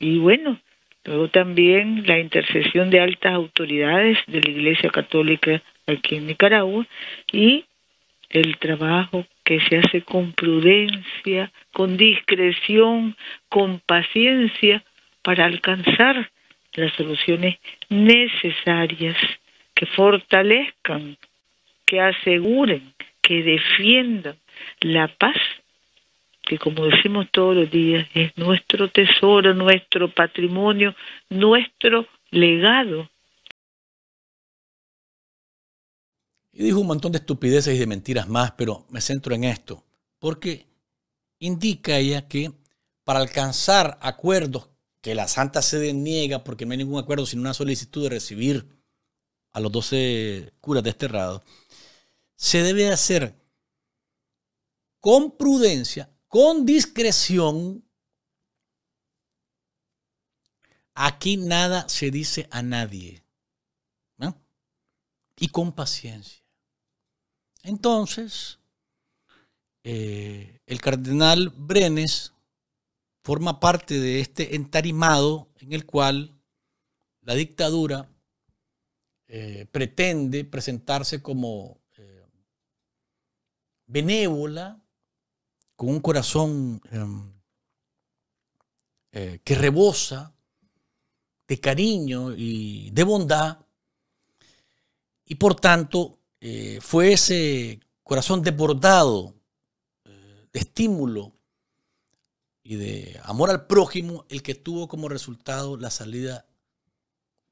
C: y bueno, luego también la intercesión de altas autoridades de la Iglesia Católica aquí en Nicaragua y el trabajo que se hace con prudencia, con discreción, con paciencia, para alcanzar las soluciones necesarias que fortalezcan, que aseguren, que defiendan la paz, que como decimos todos los días, es nuestro tesoro, nuestro patrimonio, nuestro legado
A: Y dijo un montón de estupideces y de mentiras más, pero me centro en esto, porque indica ella que para alcanzar acuerdos que la Santa Sede niega porque no hay ningún acuerdo sino una solicitud de recibir a los doce curas desterrados, se debe hacer con prudencia, con discreción. Aquí nada se dice a nadie. Y con paciencia. Entonces, eh, el cardenal Brenes forma parte de este entarimado en el cual la dictadura eh, pretende presentarse como eh, benévola, con un corazón em, que rebosa de cariño y de bondad, y por tanto eh, fue ese corazón desbordado eh, de estímulo y de amor al prójimo el que tuvo como resultado la salida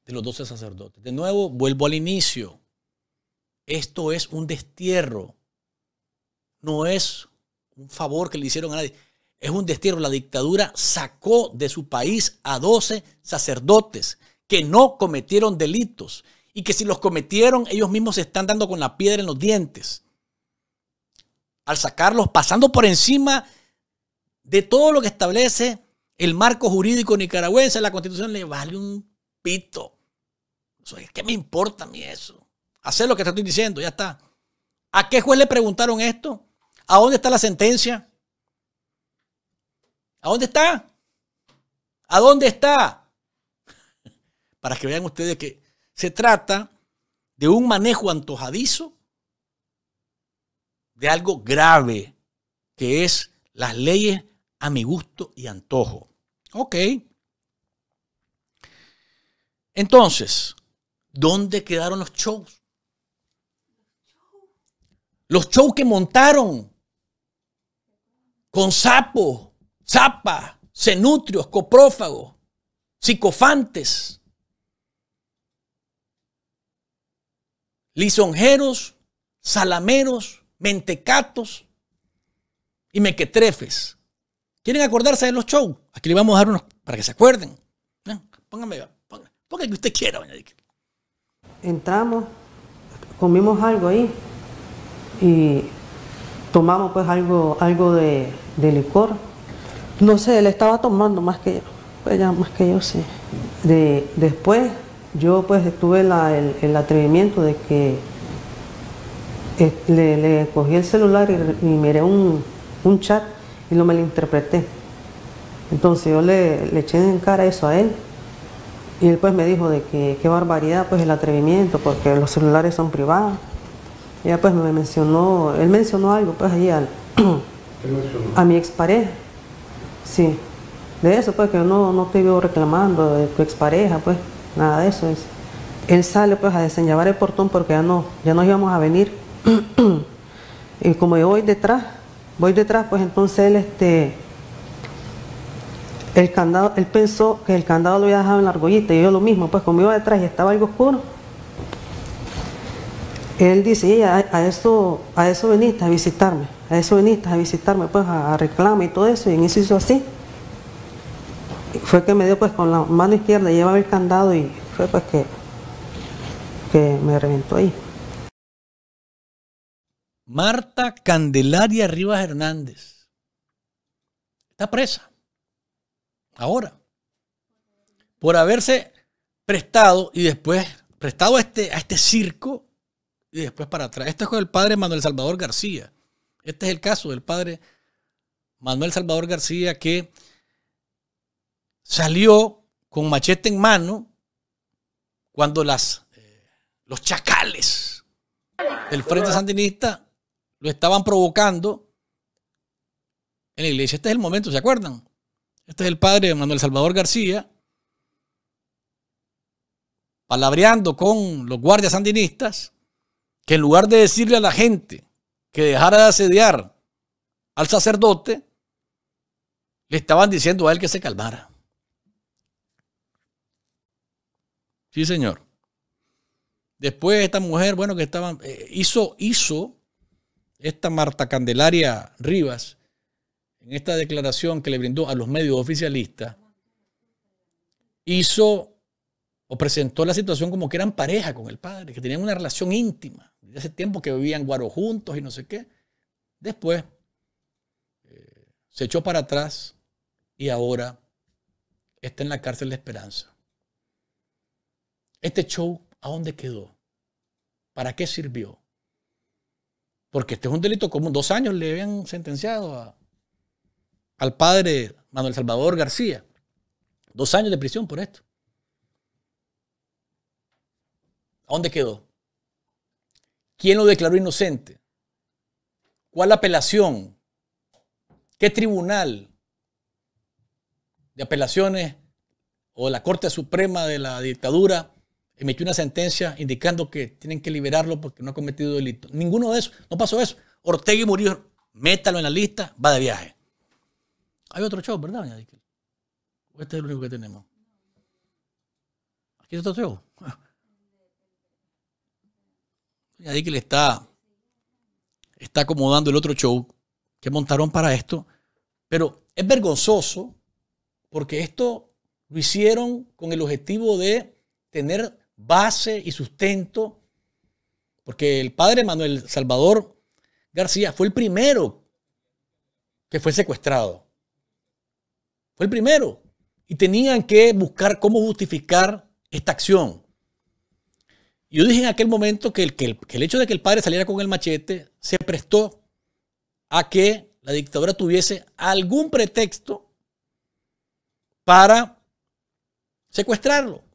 A: de los doce sacerdotes. De nuevo, vuelvo al inicio. Esto es un destierro. No es un favor que le hicieron a nadie. Es un destierro. La dictadura sacó de su país a 12 sacerdotes que no cometieron delitos, y que si los cometieron, ellos mismos se están dando con la piedra en los dientes. Al sacarlos, pasando por encima de todo lo que establece el marco jurídico nicaragüense, la constitución, le vale un pito. ¿Qué me importa a mí eso? Hacer lo que te estoy diciendo, ya está. ¿A qué juez le preguntaron esto? ¿A dónde está la sentencia? ¿A dónde está? ¿A dónde está? Para que vean ustedes que se trata de un manejo antojadizo de algo grave, que es las leyes a mi gusto y antojo. Ok. Entonces, ¿dónde quedaron los shows? Los shows que montaron con sapos, zapas, cenutrios, coprófagos, psicofantes lisonjeros, salameros, mentecatos y mequetrefes. ¿Quieren acordarse de los shows? Aquí le vamos a dar unos para que se acuerden. ¿Eh? Póngame, ponga, el que usted quiera,
C: Entramos, comimos algo ahí y tomamos pues algo, algo de, licor. No sé, él estaba tomando más que yo, pues ya más que yo sé. De, después yo pues tuve el, atrevimiento de que eh, le, cogí el celular y, miré un, chat y lo interpreté. Entonces yo le, le, eché en cara eso a él y él pues me dijo de que qué barbaridad pues el atrevimiento porque los celulares son privados. Ella pues me mencionó, él mencionó algo pues ahí a mi expareja. Sí, de eso pues que yo no, no te veo reclamando de tu expareja pues nada de eso. Es, él sale pues a desenllavar el portón porque ya no, ya nos íbamos a venir. y como yo voy detrás, voy detrás, pues entonces él este el candado, él pensó que el candado lo había dejado en la argollita y yo lo mismo, pues como iba detrás y estaba algo oscuro. Él dice, a, eso, a eso veniste a visitarme, a eso veniste a visitarme, pues a, a y todo eso, y en eso hizo así fue que me dio pues con la mano izquierda, llevaba el candado y fue pues que, que me reventó ahí.
A: Marta Candelaria Rivas Hernández está presa ahora por haberse prestado y después prestado este, a este circo y después para atrás. Esto es con el padre Manuel Salvador García. Este es el caso del padre Manuel Salvador García que salió con machete en mano cuando las, eh, los chacales del Frente Sandinista lo estaban provocando en la iglesia. Este es el momento, ¿se acuerdan? Este es el padre Manuel Salvador García, palabreando con los guardias sandinistas, que en lugar de decirle a la gente que dejara de asediar al sacerdote, le estaban diciendo a él que se calmara. Sí, señor. Después esta mujer, bueno, que estaba, eh, hizo, hizo esta Marta Candelaria Rivas, en esta declaración que le brindó a los medios oficialistas, hizo o presentó la situación como que eran pareja con el padre, que tenían una relación íntima, desde hace tiempo que vivían guaro juntos y no sé qué. Después eh, se echó para atrás y ahora está en la cárcel de Esperanza. Este show, ¿a dónde quedó? ¿Para qué sirvió? Porque este es un delito común. Dos años le habían sentenciado al padre Manuel Salvador García. Dos años de prisión por esto. ¿A dónde quedó? ¿Quién lo declaró inocente? ¿Cuál apelación? ¿Qué tribunal de apelaciones o la Corte Suprema de la dictadura emitió una sentencia indicando que tienen que liberarlo porque no ha cometido delito. Ninguno de esos, no pasó eso. Ortega y Murillo, métalo en la lista, va de viaje. Hay otro show, ¿verdad, doña Este es el único que tenemos. Aquí está otro show. Doña le está, está acomodando el otro show que montaron para esto, pero es vergonzoso porque esto lo hicieron con el objetivo de tener base y sustento, porque el padre Manuel Salvador García fue el primero que fue secuestrado. Fue el primero. Y tenían que buscar cómo justificar esta acción. Yo dije en aquel momento que el, que el hecho de que el padre saliera con el machete se prestó a que la dictadura tuviese algún pretexto para secuestrarlo.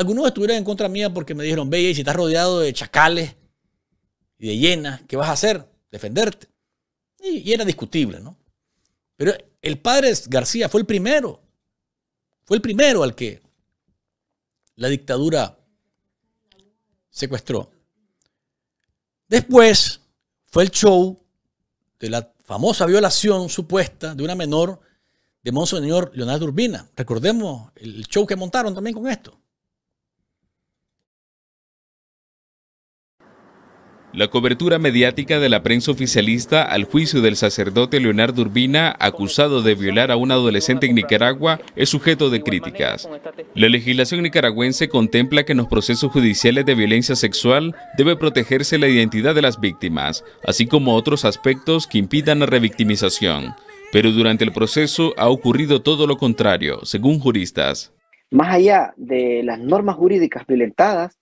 A: Algunos estuvieron en contra mía porque me dijeron, ve, si estás rodeado de chacales y de llenas, ¿qué vas a hacer? Defenderte. Y, y era discutible, ¿no? Pero el padre García fue el primero, fue el primero al que la dictadura secuestró. Después fue el show de la famosa violación supuesta de una menor de Monseñor Leonardo Urbina. Recordemos el show que montaron también con esto.
D: La cobertura mediática de la prensa oficialista al juicio del sacerdote Leonardo Urbina, acusado de violar a un adolescente en Nicaragua, es sujeto de críticas. La legislación nicaragüense contempla que en los procesos judiciales de violencia sexual debe protegerse la identidad de las víctimas, así como otros aspectos que impidan la revictimización. Pero durante el proceso ha ocurrido todo lo contrario, según juristas. Más
A: allá de las normas jurídicas violentadas,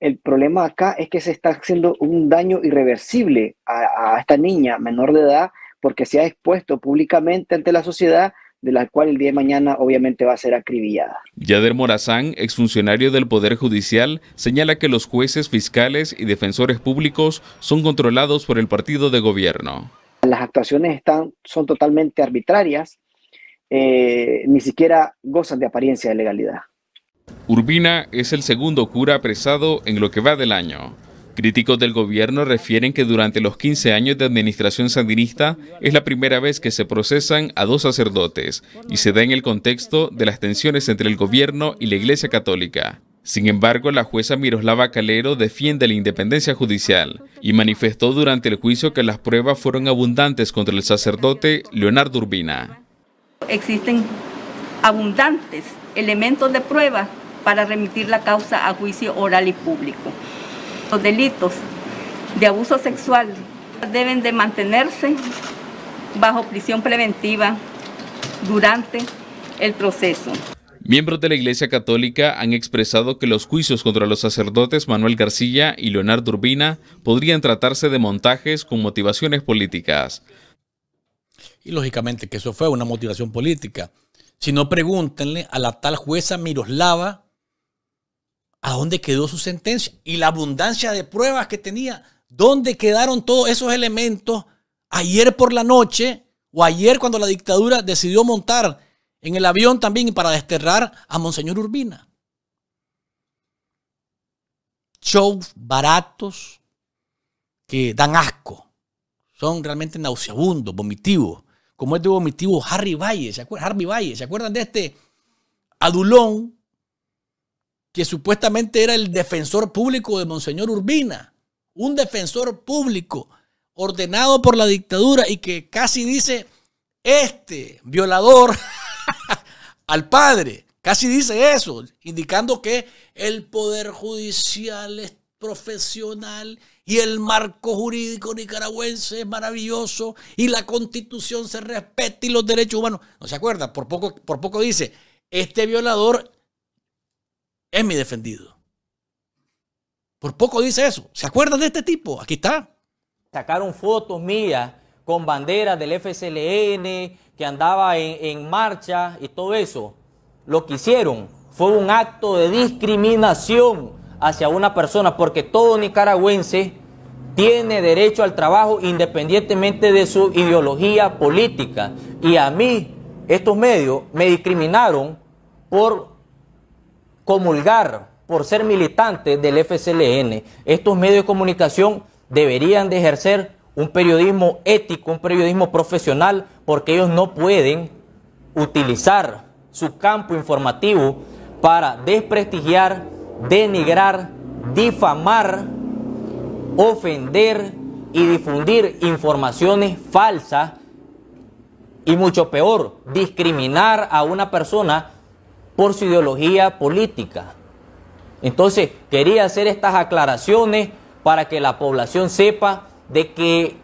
A: el problema acá es que se está haciendo un daño irreversible a, esta niña menor de edad porque se ha expuesto
E: públicamente ante la sociedad de la cual el día de mañana obviamente va a ser acribillada.
D: Yader Morazán, exfuncionario del Poder Judicial, señala que los jueces, fiscales y defensores públicos son controlados por el partido de gobierno.
E: Las actuaciones están, son totalmente arbitrarias, eh, ni siquiera gozan de apariencia de legalidad.
D: Urbina es el segundo cura apresado en lo que va del año. Críticos del gobierno refieren que durante los 15 años de administración sandinista es la primera vez que se procesan a dos sacerdotes y se da en el contexto de las tensiones entre el gobierno y la Iglesia Católica. Sin embargo, la jueza Miroslava Calero defiende la independencia judicial y manifestó durante el juicio que las pruebas fueron abundantes contra el sacerdote Leonardo Urbina.
B: Existen abundantes elementos de prueba para remitir la causa a juicio oral y público. Los delitos de abuso sexual deben de mantenerse bajo prisión preventiva durante el proceso.
D: Miembros de la Iglesia Católica han expresado que los juicios contra los sacerdotes Manuel García y Leonardo Urbina podrían tratarse de montajes con motivaciones políticas.
A: Y lógicamente que eso fue una motivación política. Si no, pregúntenle a la tal jueza Miroslava ¿A dónde quedó su sentencia? Y la abundancia de pruebas que tenía. ¿Dónde quedaron todos esos elementos ayer por la noche o ayer cuando la dictadura decidió montar en el avión también para desterrar a Monseñor Urbina? Shows baratos que dan asco. Son realmente nauseabundos, vomitivos. Como es de vomitivo Harry Valle, ¿se acuerdan? Valle, ¿se acuerdan de este adulón que supuestamente era el defensor público de Monseñor Urbina, un defensor público ordenado por la dictadura y que casi dice, este violador al padre, casi dice eso, indicando que el poder judicial es profesional y el marco jurídico nicaragüense es maravilloso y la constitución se respeta y los derechos humanos. ¿No se acuerda? Por poco, por poco dice, este violador
E: es mi defendido. Por poco dice eso. ¿Se acuerdan de este tipo? Aquí está. Sacaron fotos mías con banderas del FCLN, que andaba en, en marcha y todo eso. Lo que hicieron fue un acto de discriminación hacia una persona, porque todo nicaragüense tiene derecho al trabajo independientemente de su ideología política. Y a mí, estos medios me discriminaron por comulgar por ser militante del FCLN. Estos medios de comunicación deberían de ejercer un periodismo ético, un periodismo profesional, porque ellos no pueden utilizar su campo informativo para desprestigiar, denigrar, difamar, ofender y difundir informaciones falsas y mucho peor, discriminar a una persona por su ideología política. Entonces, quería hacer estas aclaraciones para que la población sepa de que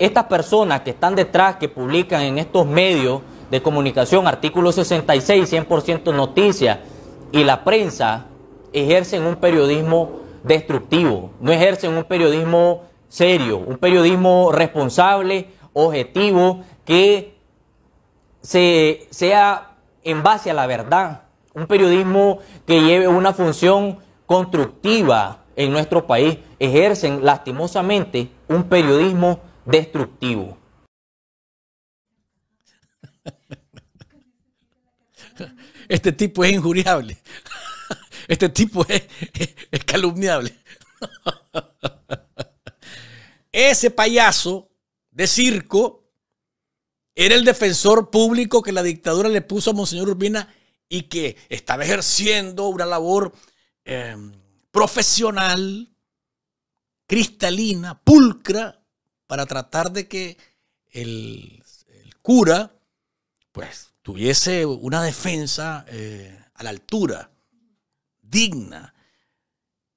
E: estas personas que están detrás, que publican en estos medios de comunicación, artículo 66, 100% noticias y la prensa, ejercen un periodismo destructivo, no ejercen un periodismo serio, un periodismo responsable, objetivo, que se, sea en base a la verdad, un periodismo que lleve una función constructiva en nuestro país, ejercen lastimosamente un periodismo destructivo. Este tipo es injuriable.
A: Este tipo es, calumniable. Ese payaso de circo era el defensor público que la dictadura le puso a Monseñor Urbina y que estaba ejerciendo una labor em, profesional, cristalina, pulcra, para tratar de que el, cura pues, tuviese una defensa eh, a la altura, digna.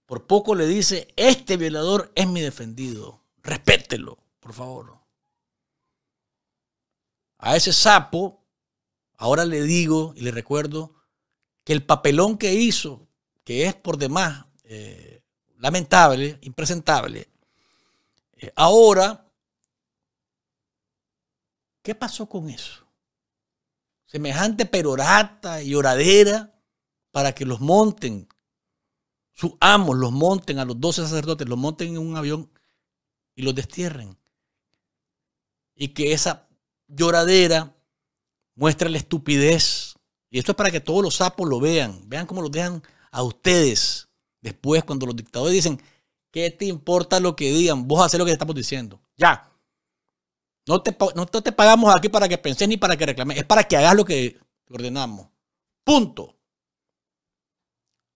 A: Por poco le dice, este violador es mi defendido, respételo, por favor a ese sapo, ahora le digo y le recuerdo que el papelón que hizo, que es por demás eh, lamentable, impresentable, eh, ahora, ¿qué pasó con eso? Semejante perorata y oradera para que los monten, sus amos los monten a los doce sacerdotes, los monten en un avión y los destierren. Y que esa lloradera, muestra la estupidez. Y esto es para que todos los sapos lo vean. Vean cómo lo dejan a ustedes. Después, cuando los dictadores dicen, ¿qué te importa lo que digan? Vos haces lo que estamos diciendo. Ya. No te, te pagamos aquí para que penses ni para que reclames. Es para que hagas lo que ordenamos. Punto.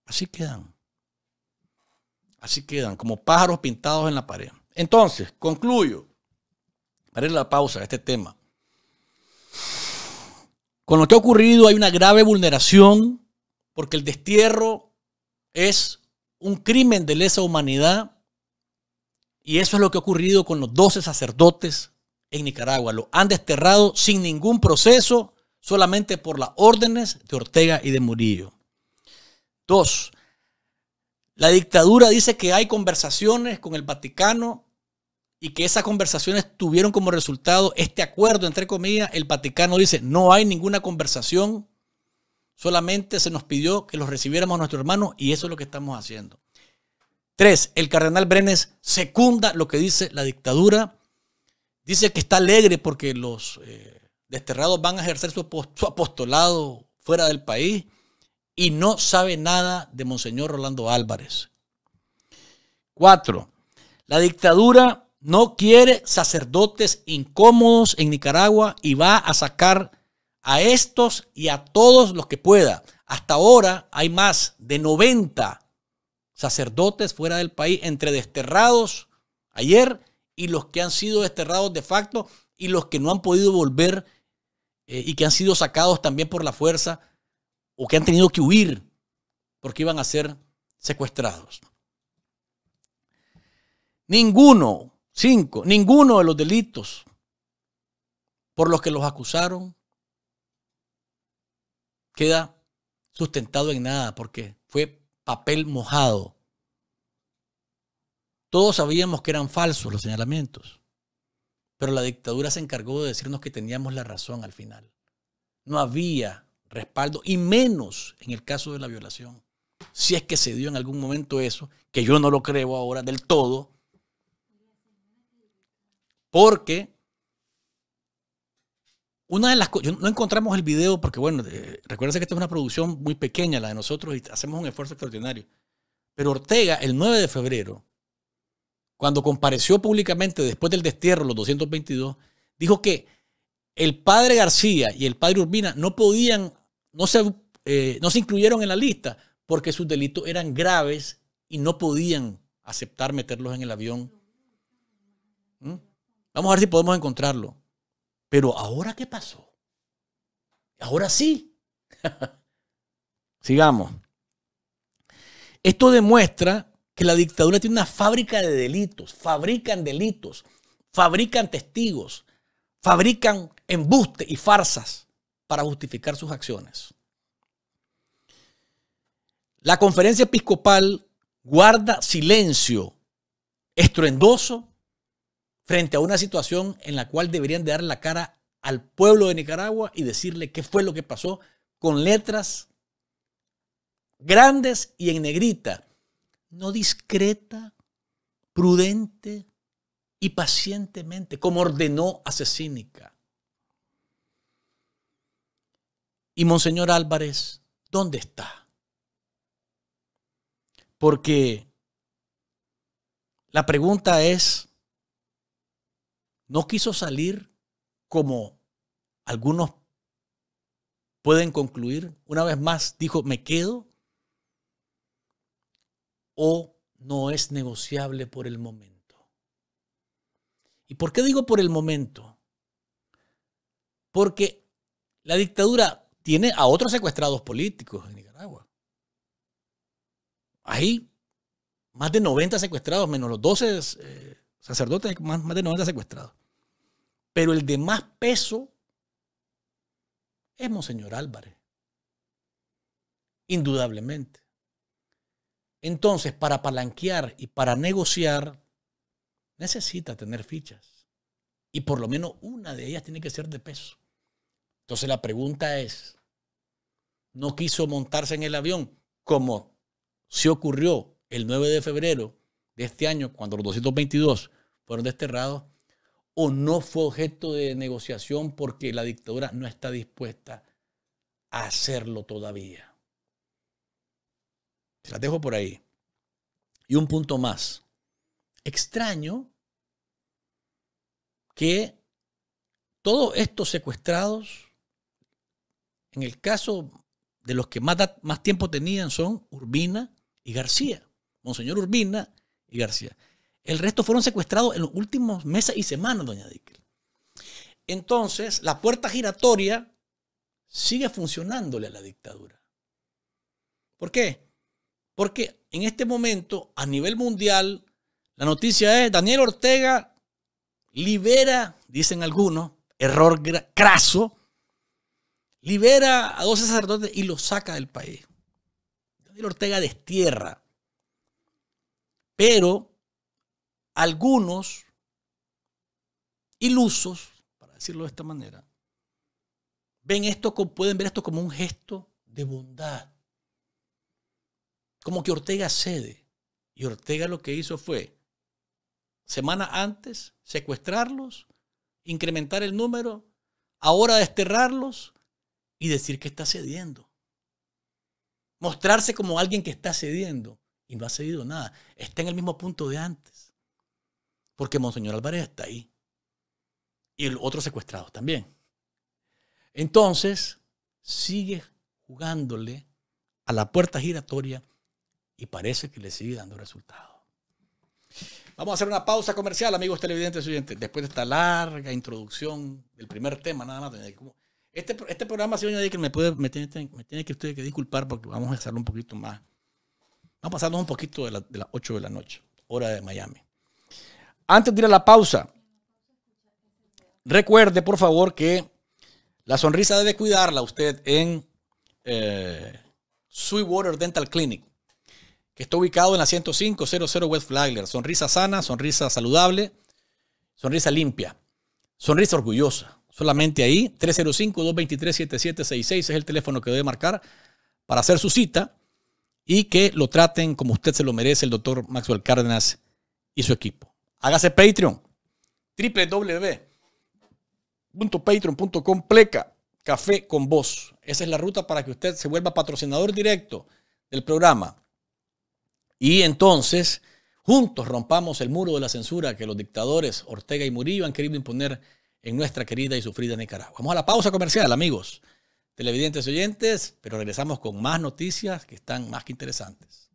A: Así quedan. Así quedan, como pájaros pintados en la pared. Entonces, concluyo. Para ir la pausa, este tema. Con lo que ha ocurrido hay una grave vulneración porque el destierro es un crimen de lesa humanidad y eso es lo que ha ocurrido con los 12 sacerdotes en Nicaragua. Lo han desterrado sin ningún proceso, solamente por las órdenes de Ortega y de Murillo. Dos, la dictadura dice que hay conversaciones con el Vaticano y que esas conversaciones tuvieron como resultado este acuerdo, entre comillas, el Vaticano dice, no hay ninguna conversación, solamente se nos pidió que los recibiéramos a nuestro hermano y eso es lo que estamos haciendo. Tres, el cardenal Brenes secunda lo que dice la dictadura, dice que está alegre porque los eh, desterrados van a ejercer su apostolado fuera del país y no sabe nada de Monseñor Rolando Álvarez. Cuatro, la dictadura no quiere sacerdotes incómodos en Nicaragua y va a sacar a estos y a todos los que pueda. Hasta ahora hay más de 90 sacerdotes fuera del país, entre desterrados ayer y los que han sido desterrados de facto y los que no han podido volver eh, y que han sido sacados también por la fuerza o que han tenido que huir porque iban a ser secuestrados. Ninguno Cinco, ninguno de los delitos por los que los acusaron queda sustentado en nada porque fue papel mojado. Todos sabíamos que eran falsos los señalamientos, pero la dictadura se encargó de decirnos que teníamos la razón al final. No había respaldo, y menos en el caso de la violación. Si es que se dio en algún momento eso, que yo no lo creo ahora del todo, porque una de las cosas, no encontramos el video porque, bueno, eh, recuerda que esta es una producción muy pequeña, la de nosotros, y hacemos un esfuerzo extraordinario. Pero Ortega, el 9 de febrero, cuando compareció públicamente después del destierro, los 222, dijo que el padre García y el padre Urbina no podían, no se, eh, no se incluyeron en la lista porque sus delitos eran graves y no podían aceptar meterlos en el avión. ¿Mm? Vamos a ver si podemos encontrarlo. Pero ahora, ¿qué pasó? Ahora sí. Sigamos. Esto demuestra que la dictadura tiene una fábrica de delitos. Fabrican delitos, fabrican testigos, fabrican embustes y farsas para justificar sus acciones. La conferencia episcopal guarda silencio estruendoso frente a una situación en la cual deberían de dar la cara al pueblo de Nicaragua y decirle qué fue lo que pasó con letras grandes y en negrita. No discreta, prudente y pacientemente, como ordenó Asesínica. Y Monseñor Álvarez, ¿dónde está? Porque la pregunta es, no quiso salir como algunos pueden concluir. Una vez más dijo, me quedo. O no es negociable por el momento. ¿Y por qué digo por el momento? Porque la dictadura tiene a otros secuestrados políticos en Nicaragua. Hay más de 90 secuestrados, menos los 12 Sacerdote, más, más de 90 secuestrados. Pero el de más peso es Monseñor Álvarez. Indudablemente. Entonces, para palanquear y para negociar, necesita tener fichas. Y por lo menos una de ellas tiene que ser de peso. Entonces la pregunta es, ¿no quiso montarse en el avión como se ocurrió el 9 de febrero de este año cuando los 222 fueron desterrados o no fue objeto de negociación porque la dictadura no está dispuesta a hacerlo todavía. Se las dejo por ahí. Y un punto más. Extraño que todos estos secuestrados, en el caso de los que más, más tiempo tenían, son Urbina y García. Monseñor Urbina y García. El resto fueron secuestrados en los últimos meses y semanas, doña Dickel. Entonces, la puerta giratoria sigue funcionándole a la dictadura. ¿Por qué? Porque en este momento, a nivel mundial, la noticia es Daniel Ortega libera, dicen algunos, error craso, libera a 12 sacerdotes y los saca del país. Daniel Ortega destierra. Pero algunos ilusos, para decirlo de esta manera, ven esto, pueden ver esto como un gesto de bondad. Como que Ortega cede. Y Ortega lo que hizo fue, semana antes, secuestrarlos, incrementar el número, ahora desterrarlos y decir que está cediendo. Mostrarse como alguien que está cediendo y no ha cedido nada. Está en el mismo punto de antes porque Monseñor Álvarez está ahí. Y el otro secuestrado también. Entonces, sigue jugándole a la puerta giratoria y parece que le sigue dando resultado. Vamos a hacer una pausa comercial, amigos televidentes y oyentes, después de esta larga introducción del primer tema, nada más. Este, este programa, señor que me, puede, me, tiene, que que disculpar porque vamos a hacerlo un poquito más. Vamos a pasarnos un poquito de, de las 8 de la noche, hora de Miami. Antes de ir a la pausa, recuerde por favor que la sonrisa debe cuidarla usted en eh, Sweetwater Dental Clinic, que está ubicado en la 10500 West Flagler. Sonrisa sana, sonrisa saludable, sonrisa limpia, sonrisa orgullosa. Solamente ahí, 305-223-7766 es el teléfono que debe marcar para hacer su cita y que lo traten como usted se lo merece el doctor Maxwell Cárdenas y su equipo. Hágase Patreon. www.patreon.com pleca café con voz. Esa es la ruta para que usted se vuelva patrocinador directo del programa. Y entonces, juntos rompamos el muro de la censura que los dictadores Ortega y Murillo han querido imponer en nuestra querida y sufrida Nicaragua. Vamos a la pausa comercial, amigos, televidentes y oyentes, pero regresamos con más noticias que están más que interesantes.